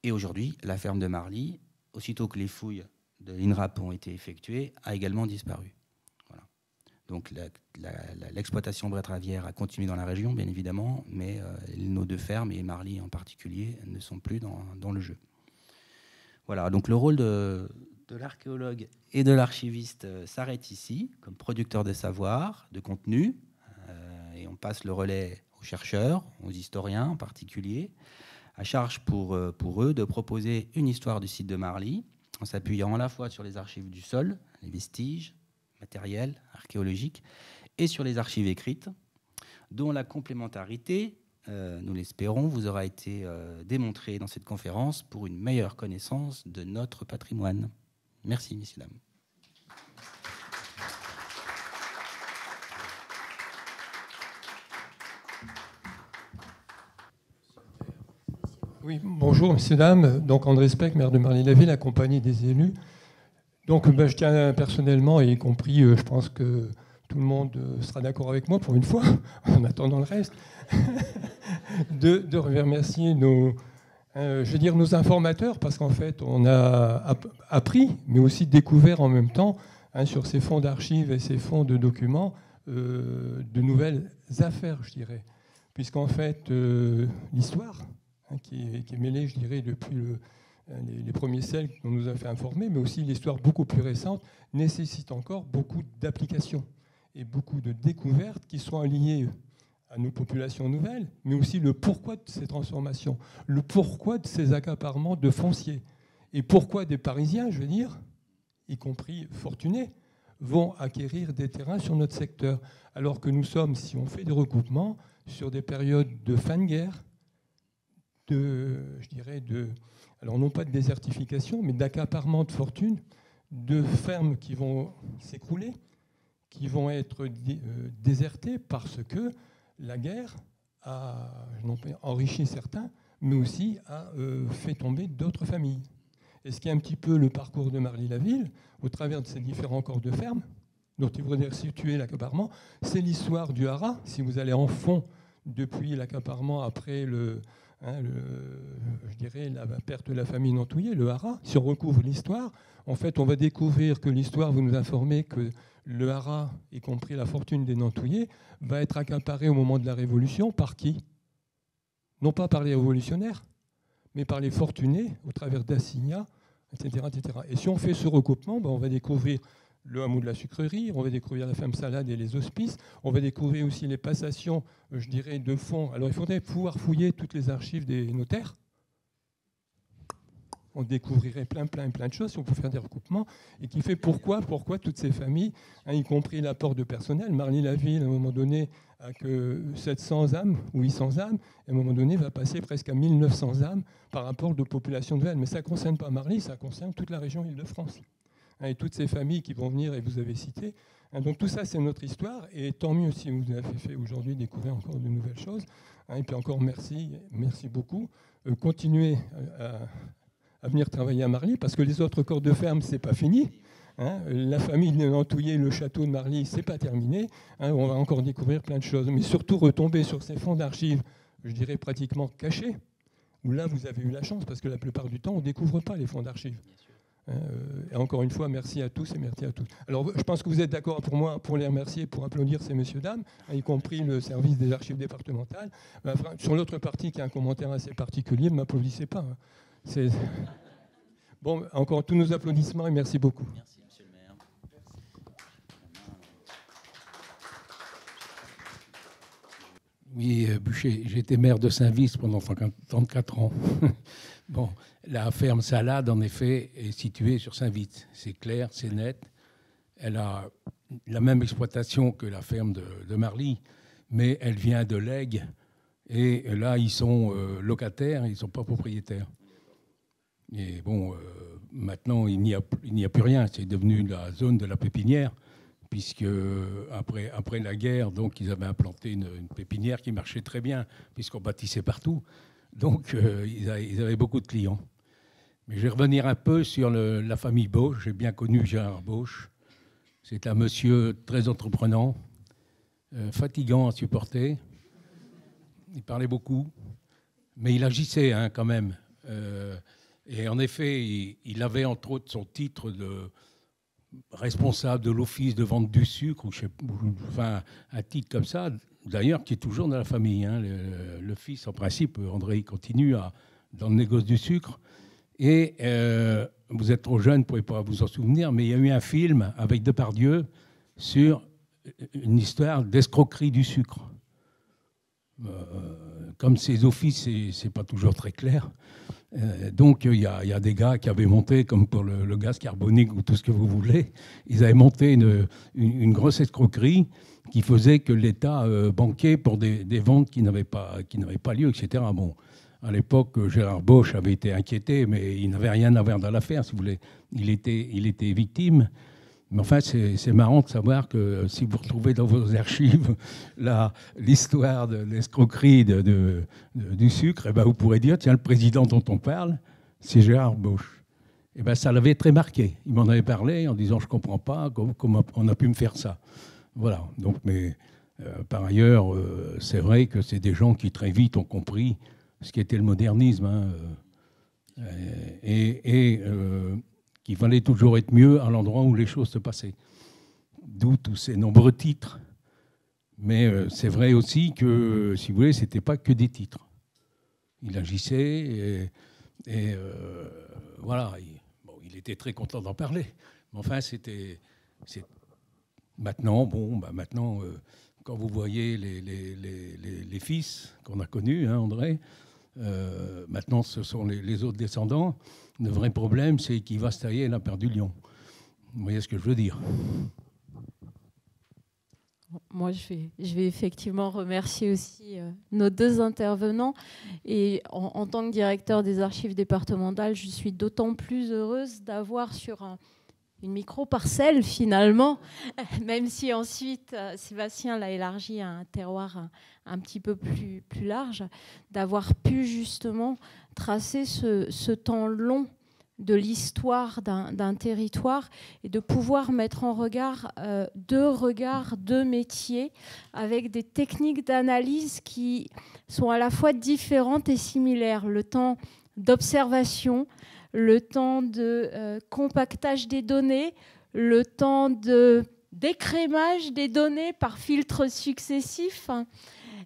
Et aujourd'hui, la ferme de Marly, aussitôt que les fouilles de l'INRAP ont été effectuées, a également disparu. Donc l'exploitation brétravière a continué dans la région, bien évidemment, mais nos deux fermes, et Marly en particulier, ne sont plus dans le jeu. Voilà, donc le rôle de, l'archéologue et de l'archiviste euh, s'arrête ici, comme producteur de savoir, de contenu, euh, et on passe le relais aux chercheurs, aux historiens en particulier, à charge pour, euh, pour eux de proposer une histoire du site de Marly, en s'appuyant à la fois sur les archives du sol, les vestiges, matériels, archéologiques, et sur les archives écrites, dont la complémentarité euh, nous l'espérons, vous aura été euh, démontré dans cette conférence pour une meilleure connaissance de notre patrimoine. Merci, messieurs, dames. Oui, bonjour, messieurs, dames. Donc, André Speck, maire de Marly-la-Ville, accompagné des élus. Donc, bah, je tiens personnellement, y compris, euh, je pense que tout le monde sera d'accord avec moi pour une fois, en attendant le reste. de, remercier nos, euh, je veux dire, nos informateurs, parce qu'en fait, on a appris, mais aussi découvert en même temps, hein, sur ces fonds d'archives et ces fonds de documents, euh, de nouvelles affaires, je dirais. Puisqu'en fait, euh, l'histoire, hein, qui, est mêlée, je dirais, depuis le, les, premiers celles' qu'on nous a fait informer, mais aussi l'histoire beaucoup plus récente, nécessite encore beaucoup d'applications et beaucoup de découvertes qui sont liées à nos populations nouvelles, mais aussi le pourquoi de ces transformations, le pourquoi de ces accaparements de fonciers. et pourquoi des Parisiens, je veux dire, y compris fortunés, vont acquérir des terrains sur notre secteur, alors que nous sommes, si on fait des recoupements, sur des périodes de fin de guerre, de, je dirais, de, alors non pas de désertification, mais d'accaparement de fortune, de fermes qui vont s'écrouler, qui vont être euh, désertées parce que la guerre a enrichi certains, mais aussi a euh, fait tomber d'autres familles. Et ce qui est un petit peu le parcours de Marly-la-Ville, au travers de ces différents corps de ferme, dont il voudrait situer l'accaparement, c'est l'histoire du haras. Si vous allez en fond depuis l'accaparement après le, hein, la perte de la famille Nantouillet, le hara, si on recouvre l'histoire, en fait, on va découvrir que l'histoire vous nous informer que le haras, y compris la fortune des Nantouillés, va être accaparé au moment de la Révolution par qui Non pas par les révolutionnaires, mais par les fortunés, au travers d'assignats, etc., etc. Et si on fait ce recoupement, ben, on va découvrir le hameau de la sucrerie, on va découvrir la femme salade et les hospices, on va découvrir aussi les passations, je dirais, de fonds. Alors il faudrait pouvoir fouiller toutes les archives des notaires, on découvrirait plein, plein, plein de choses si on pouvait faire des recoupements, et qui fait pourquoi, pourquoi toutes ces familles, hein, y compris l'apport de personnel. Marly-la-Ville, à un moment donné, a que 700 âmes ou 800 âmes, et à un moment donné, va passer presque à 1900 âmes par rapport de population de veines. Mais ça ne concerne pas Marly, ça concerne toute la région Île-de-France. Hein, et toutes ces familles qui vont venir, et vous avez cité. Hein, donc tout ça, c'est notre histoire, et tant mieux si vous avez fait aujourd'hui découvrir encore de nouvelles choses. et puis encore merci, merci beaucoup. Euh, continuez euh, à à venir travailler à Marly, parce que les autres corps de ferme, c'est pas fini. Hein. la famille de Nantouillet, le château de Marly, c'est pas terminé. Hein. on va encore découvrir plein de choses, mais surtout retomber sur ces fonds d'archives, je dirais pratiquement cachés, où là vous avez eu la chance, parce que la plupart du temps, on découvre pas les fonds d'archives. Hein. Euh, et encore une fois, merci à tous et merci à tous. Alors, je pense que vous êtes d'accord pour moi, pour les remercier, pour applaudir ces messieurs, dames, y compris le service des archives départementales. Sur l'autre partie, qui a un commentaire assez particulier, ne m'applaudissez pas. Bon, encore tous nos applaudissements et merci beaucoup. Merci, monsieur le maire. Oui, euh, Boucher, j'étais maire de saint vite pendant 34 ans. bon, la ferme Salade, en effet, est située sur Saint-Vite. C'est clair, c'est net. Elle a la même exploitation que la ferme de, de Marly, mais elle vient de l'Aigle. Et là, ils sont euh, locataires, ils ne sont pas propriétaires. Et bon, euh, maintenant, il n'y a, a, plus rien. C'est devenu la zone de la pépinière, puisque euh, après, après la guerre, donc, ils avaient implanté une, pépinière qui marchait très bien, puisqu'on bâtissait partout. Donc, euh, ils, avaient, beaucoup de clients. Mais je vais revenir un peu sur la famille Bosch. J'ai bien connu Gérard Bosch. C'est un monsieur très entreprenant, fatigant à supporter. Il parlait beaucoup, mais il agissait hein, quand même. Et en effet, il, avait entre autres son titre de responsable de l'office de vente du sucre, ou enfin, un titre comme ça, d'ailleurs, qui est toujours dans la famille. Hein. Le, fils, en principe, André, il continue dans le négoce du sucre. Et euh, vous êtes trop jeune, vous ne pouvez pas vous en souvenir, mais il y a eu un film avec Depardieu sur une histoire d'escroquerie du sucre. Euh, comme ses offices, ce n'est pas toujours très clair. Euh, donc il y, a des gars qui avaient monté, comme pour le, gaz carbonique ou tout ce que vous voulez, ils avaient monté une, grosse escroquerie qui faisait que l'État euh, banquait pour des, ventes qui n'avaient pas, lieu, etc. Bon, à l'époque, Gérard Bosch avait été inquiété, mais il n'avait rien à voir dans l'affaire, si vous voulez. il était victime. Mais enfin, c'est marrant de savoir que euh, si vous retrouvez dans vos archives l'histoire de l'escroquerie de, du sucre, eh ben, vous pourrez dire, tiens, le président dont on parle, c'est Gérard Bosch. Eh bien, ça l'avait très marqué. Il m'en avait parlé en disant, je ne comprends pas comment on a pu me faire ça. Voilà. Donc, mais euh, par ailleurs, euh, c'est vrai que c'est des gens qui très vite ont compris ce qu'était le modernisme. Hein, et qu'il fallait toujours être mieux à l'endroit où les choses se passaient. D'où tous ces nombreux titres. Mais euh, c'est vrai aussi que, si vous voulez, ce n'était pas que des titres. Il agissait et, euh, voilà. Il, était très content d'en parler. Mais enfin, c'était. Maintenant, bon, bah, maintenant, euh, quand vous voyez les, fils qu'on a connus, hein, André, maintenant ce sont les, autres descendants. Le vrai problème, c'est qu'il va se tailler la paire du lion. Vous voyez ce que je veux dire moi, je vais, je vais, effectivement remercier aussi euh, nos deux intervenants. Et en, tant que directeur des archives départementales, je suis d'autant plus heureuse d'avoir sur une micro-parcelle, finalement, même si ensuite euh, Sébastien l'a élargi à un terroir un, un petit peu plus, plus large, d'avoir pu justement tracer ce, temps long de l'histoire d'un territoire et de pouvoir mettre en regard euh, deux regards, deux métiers, avec des techniques d'analyse qui sont à la fois différentes et similaires. Le temps d'observation, le temps de euh, compactage des données, le temps de décrémage des données par filtres successifs. Hein,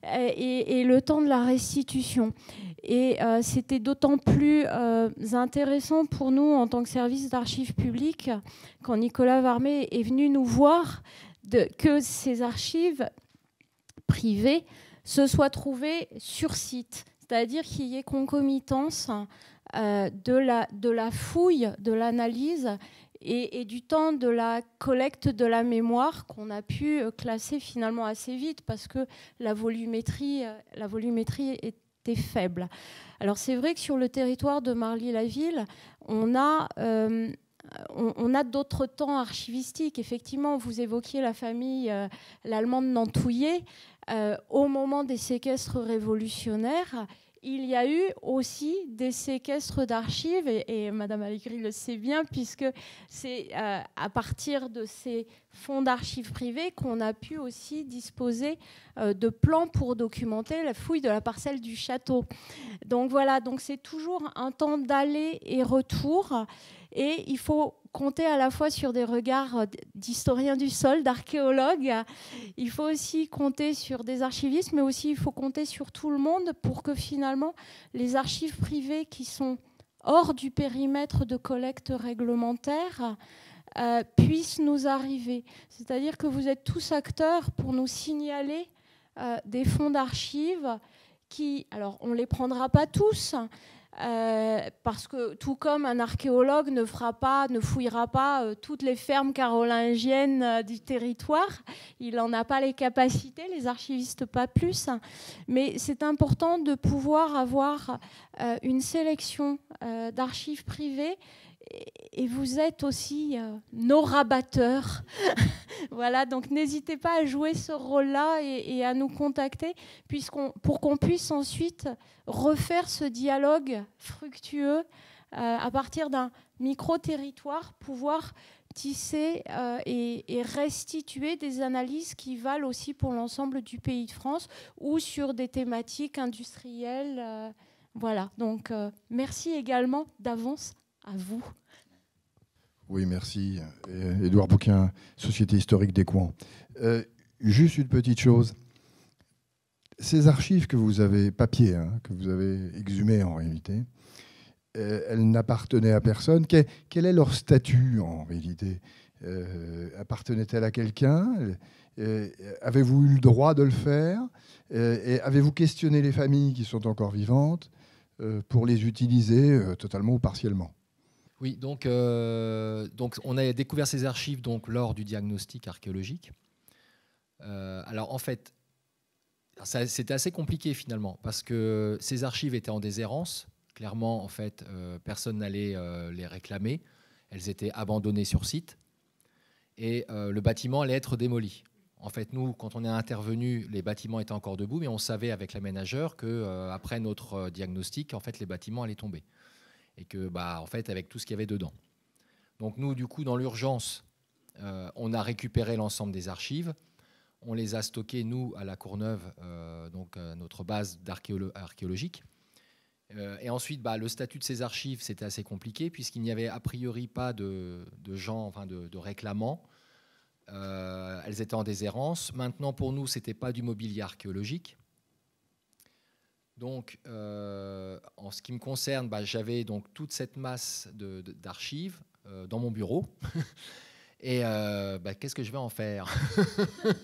euh, et, le temps de la restitution. Et euh, c'était d'autant plus euh, intéressant pour nous en tant que service d'archives publiques quand Nicolas Varmé est venu nous voir de, que ces archives privées se soient trouvées sur site, c'est-à-dire qu'il y ait concomitance de, la, de la fouille, de l'analyse et, du temps de la collecte de la mémoire qu'on a pu euh, classer finalement assez vite parce que la volumétrie, euh, la volumétrie était faible. Alors c'est vrai que sur le territoire de Marly-la-Ville, on a... Euh, on, a d'autres temps archivistiques. Effectivement, vous évoquiez la famille, l'allemande Nantouillet. au moment des séquestres révolutionnaires, il y a eu aussi des séquestres d'archives, et, Madame Allegri le sait bien, puisque c'est euh, à partir de ces fonds d'archives privés qu'on a pu aussi disposer euh, de plans pour documenter la fouille de la parcelle du château. Donc voilà, donc c'est toujours un temps d'aller et retour, et il faut compter à la fois sur des regards euh, d'historiens du sol, d'archéologues. Il faut aussi compter sur des archivistes, mais aussi il faut compter sur tout le monde pour que finalement les archives privées qui sont hors du périmètre de collecte réglementaire euh, puissent nous arriver. C'est-à-dire que vous êtes tous acteurs pour nous signaler euh, des fonds d'archives qui, alors on ne les prendra pas tous, euh, parce que tout comme un archéologue ne fera pas, ne fouillera pas euh, toutes les fermes carolingiennes euh, du territoire, il n'en a pas les capacités, les archivistes pas plus, mais c'est important de pouvoir avoir une sélection d'archives privées et vous êtes aussi euh, nos rabatteurs. voilà, donc n'hésitez pas à jouer ce rôle-là et, à nous contacter pour qu'on puisse ensuite refaire ce dialogue fructueux euh, à partir d'un micro-territoire, pouvoir tisser euh, et, et, restituer des analyses qui valent aussi pour l'ensemble du pays de France ou sur des thématiques industrielles. voilà, donc merci également d'avance à vous. Oui, merci. Euh, Édouard Bouquin, Société historique des coins. Euh, juste une petite chose. Ces archives que vous avez, papier, hein, que vous avez exhumées en réalité, euh, elles n'appartenaient à personne. quel est leur statut en réalité appartenait appartenaient à quelqu'un Avez-vous eu le droit de le faire Et avez-vous questionné les familles qui sont encore vivantes pour les utiliser totalement ou partiellement oui, euh, donc, on a découvert ces archives donc, lors du diagnostic archéologique. Euh, alors en fait, c'était assez compliqué finalement, parce que ces archives étaient en déshérence. Clairement, en fait, euh, personne n'allait les réclamer. Elles étaient abandonnées sur site. Et le bâtiment allait être démoli. En fait, nous, quand on est intervenu, les bâtiments étaient encore debout, mais on savait avec l'aménageur que après notre diagnostic, en fait, les bâtiments allaient tomber et que bah en fait avec tout ce qu'il y avait dedans. Donc nous du coup dans l'urgence, euh, on a récupéré l'ensemble des archives, on les a stockées nous à la Courneuve, euh, donc euh, notre base archéologique. et ensuite, bah, le statut de ces archives, c'était assez compliqué, puisqu'il n'y avait a priori pas de, gens, enfin de, de réclamants. elles étaient en déshérence. Maintenant, pour nous, ce n'était pas du mobilier archéologique. Donc, euh, en ce qui me concerne, bah, j'avais donc toute cette masse d'archives euh, dans mon bureau. Et euh, bah, qu'est-ce que je vais en faire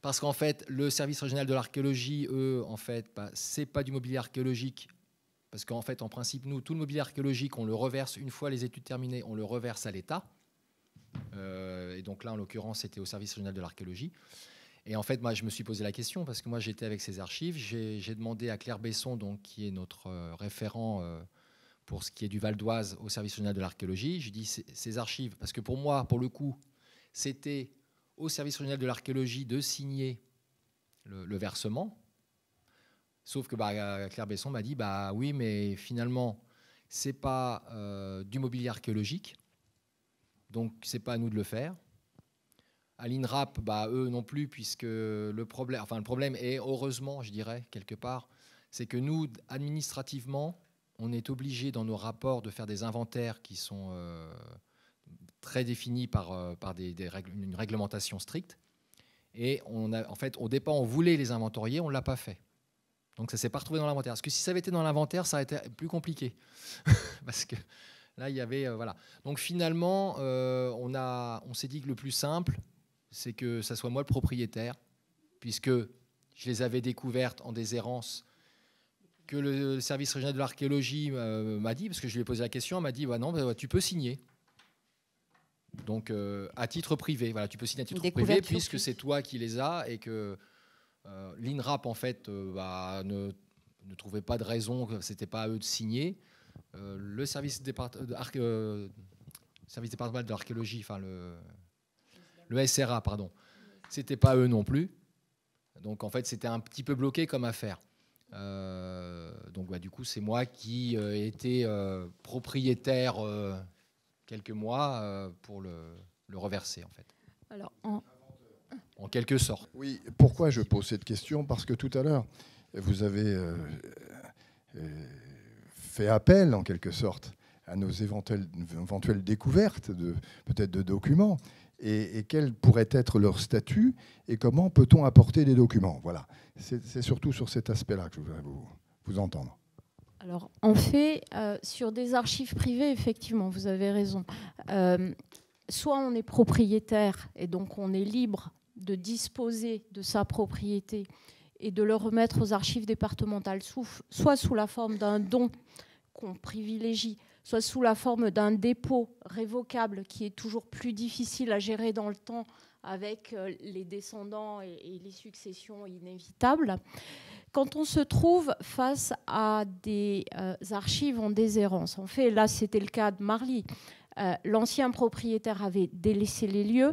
Parce qu'en fait, le service régional de l'archéologie, eux, en fait, bah, c'est pas du mobilier archéologique. Parce qu'en fait, en principe, nous, tout le mobilier archéologique, on le reverse une fois les études terminées, on le reverse à l'État. et donc là, en l'occurrence, c'était au service régional de l'archéologie. Et en fait, moi, je me suis posé la question parce que moi, j'étais avec ces archives. J'ai demandé à Claire Besson, donc, qui est notre euh, référent euh, pour ce qui est du Val d'Oise au Service Régional de l'archéologie. J'ai dit ces archives, parce que pour moi, pour le coup, c'était au Service Régional de l'archéologie de signer le, versement. Sauf que bah, Claire Besson m'a dit bah oui, mais finalement, ce n'est pas euh, du mobilier archéologique, donc ce n'est pas à nous de le faire. À l'INRAP, bah, eux non plus, puisque le problème, enfin, le problème est, heureusement, je dirais, quelque part, c'est que nous, administrativement, on est obligé dans nos rapports de faire des inventaires qui sont euh, très définis par, euh, par des, règles, une réglementation stricte. Et on a, en fait, au départ, on voulait les inventorier, on ne l'a pas fait. Donc ça ne s'est pas retrouvé dans l'inventaire. Parce que si ça avait été dans l'inventaire, ça aurait été plus compliqué. Parce que là, il y avait... Euh, voilà. Donc finalement, on, a, on s'est dit que le plus simple, c'est que ça soit moi le propriétaire, puisque je les avais découvertes en déshérence, que le service régional de l'archéologie euh, m'a dit, parce que je lui ai posé la question, m'a dit bah non, bah, tu peux signer. Donc euh, à titre privé, voilà, tu peux signer à titre privé puisque c'est toi qui les as et que euh, l'INRAP en fait bah, ne, trouvait pas de raison que c'était pas à eux de signer. le service départemental de l'archéologie, enfin le le SRA, pardon. C'était pas eux non plus. Donc en fait, c'était un petit peu bloqué comme affaire. Euh, donc bah, du coup, c'est moi qui ai euh, étais euh, propriétaire quelques mois pour le, reverser en fait. Alors en... en... quelque sorte. Oui. Pourquoi je pose cette question Parce que tout à l'heure, vous avez fait appel en quelque sorte à nos éventuelles, éventuelles découvertes de peut-être de documents et, quel pourrait être leur statut et comment peut-on apporter des documents. Voilà, c'est surtout sur cet aspect-là que je voudrais vous, entendre. Alors, en fait, euh, sur des archives privées, effectivement, vous avez raison. Euh, soit on est propriétaire et donc on est libre de disposer de sa propriété et de le remettre aux archives départementales, soit sous la forme d'un don qu'on privilégie soit sous la forme d'un dépôt révocable qui est toujours plus difficile à gérer dans le temps avec euh, les descendants et les successions inévitables. Quand on se trouve face à des euh, archives en déshérence, en fait, là c'était le cas de Marly, euh, l'ancien propriétaire avait délaissé les lieux,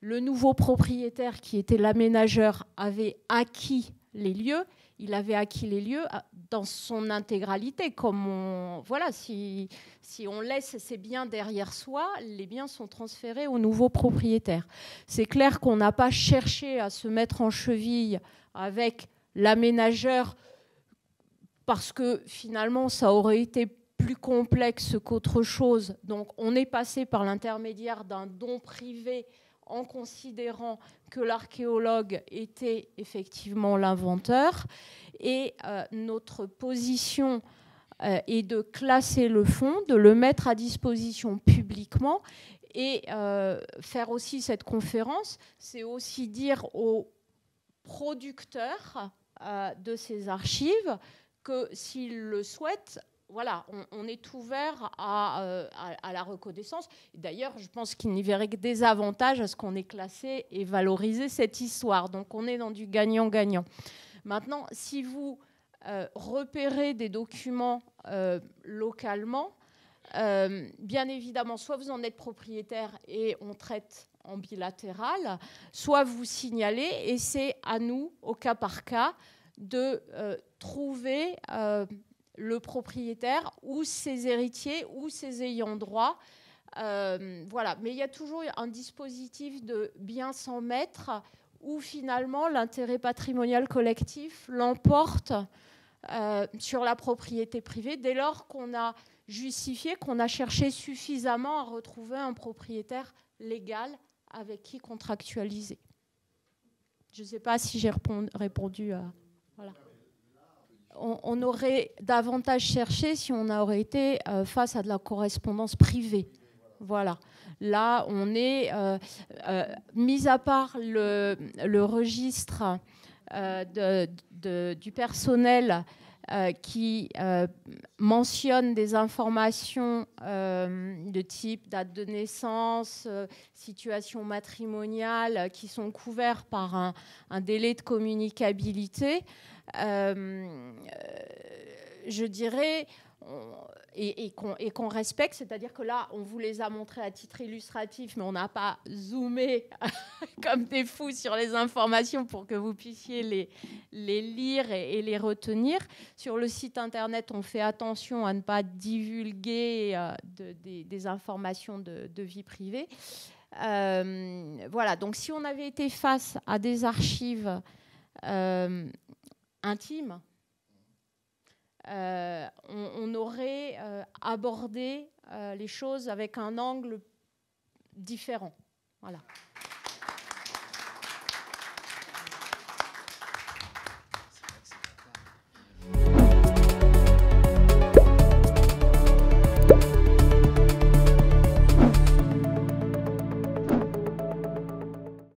le nouveau propriétaire qui était l'aménageur avait acquis les lieux il avait acquis les lieux ah, dans son intégralité. Comme voilà, si, si on laisse ses biens derrière soi, les biens sont transférés au nouveau propriétaire. C'est clair qu'on n'a pas cherché à se mettre en cheville avec l'aménageur parce que finalement, ça aurait été plus complexe qu'autre chose. Donc, on est passé par l'intermédiaire d'un don privé en considérant que l'archéologue était effectivement l'inventeur. Et euh, notre position euh, est de classer le fond, de le mettre à disposition publiquement. Et euh, faire aussi cette conférence, c'est aussi dire aux producteurs de ces archives que s'ils le souhaitent, voilà, on, est ouvert à, euh, la reconnaissance. D'ailleurs, je pense qu'il n'y verrait que des avantages à ce qu'on ait classé et valorisé cette histoire. Donc on est dans du gagnant-gagnant. Maintenant, si vous euh, repérez des documents euh, localement, bien évidemment, soit vous en êtes propriétaire et on traite en bilatéral, soit vous signalez et c'est à nous, au cas par cas, de trouver le propriétaire ou ses héritiers ou ses ayants droit. Euh, voilà, mais il y a toujours un dispositif de bien sans maître où finalement l'intérêt patrimonial collectif l'emporte euh, sur la propriété privée dès lors qu'on a justifié, qu'on a cherché suffisamment à retrouver un propriétaire légal avec qui contractualiser. Je ne sais pas si j'ai répondu à. Voilà on, aurait davantage cherché si on aurait été euh, face à de la correspondance privée. Voilà. Là, on est, euh, euh, mis à part le, registre du personnel qui mentionne des informations de type date de naissance, situation matrimoniale, qui sont couverts par un délai de communicabilité. Euh, euh, je dirais, et, et qu'on respecte, c'est-à-dire que là, on vous les a montrés à titre illustratif, mais on n'a pas zoomé comme des fous sur les informations pour que vous puissiez les, lire et, les retenir. Sur le site internet, on fait attention à ne pas divulguer euh, de, des, informations de, vie privée. voilà, donc si on avait été face à des archives euh, intime, euh, on, aurait euh, abordé euh, les choses avec un angle différent. Voilà.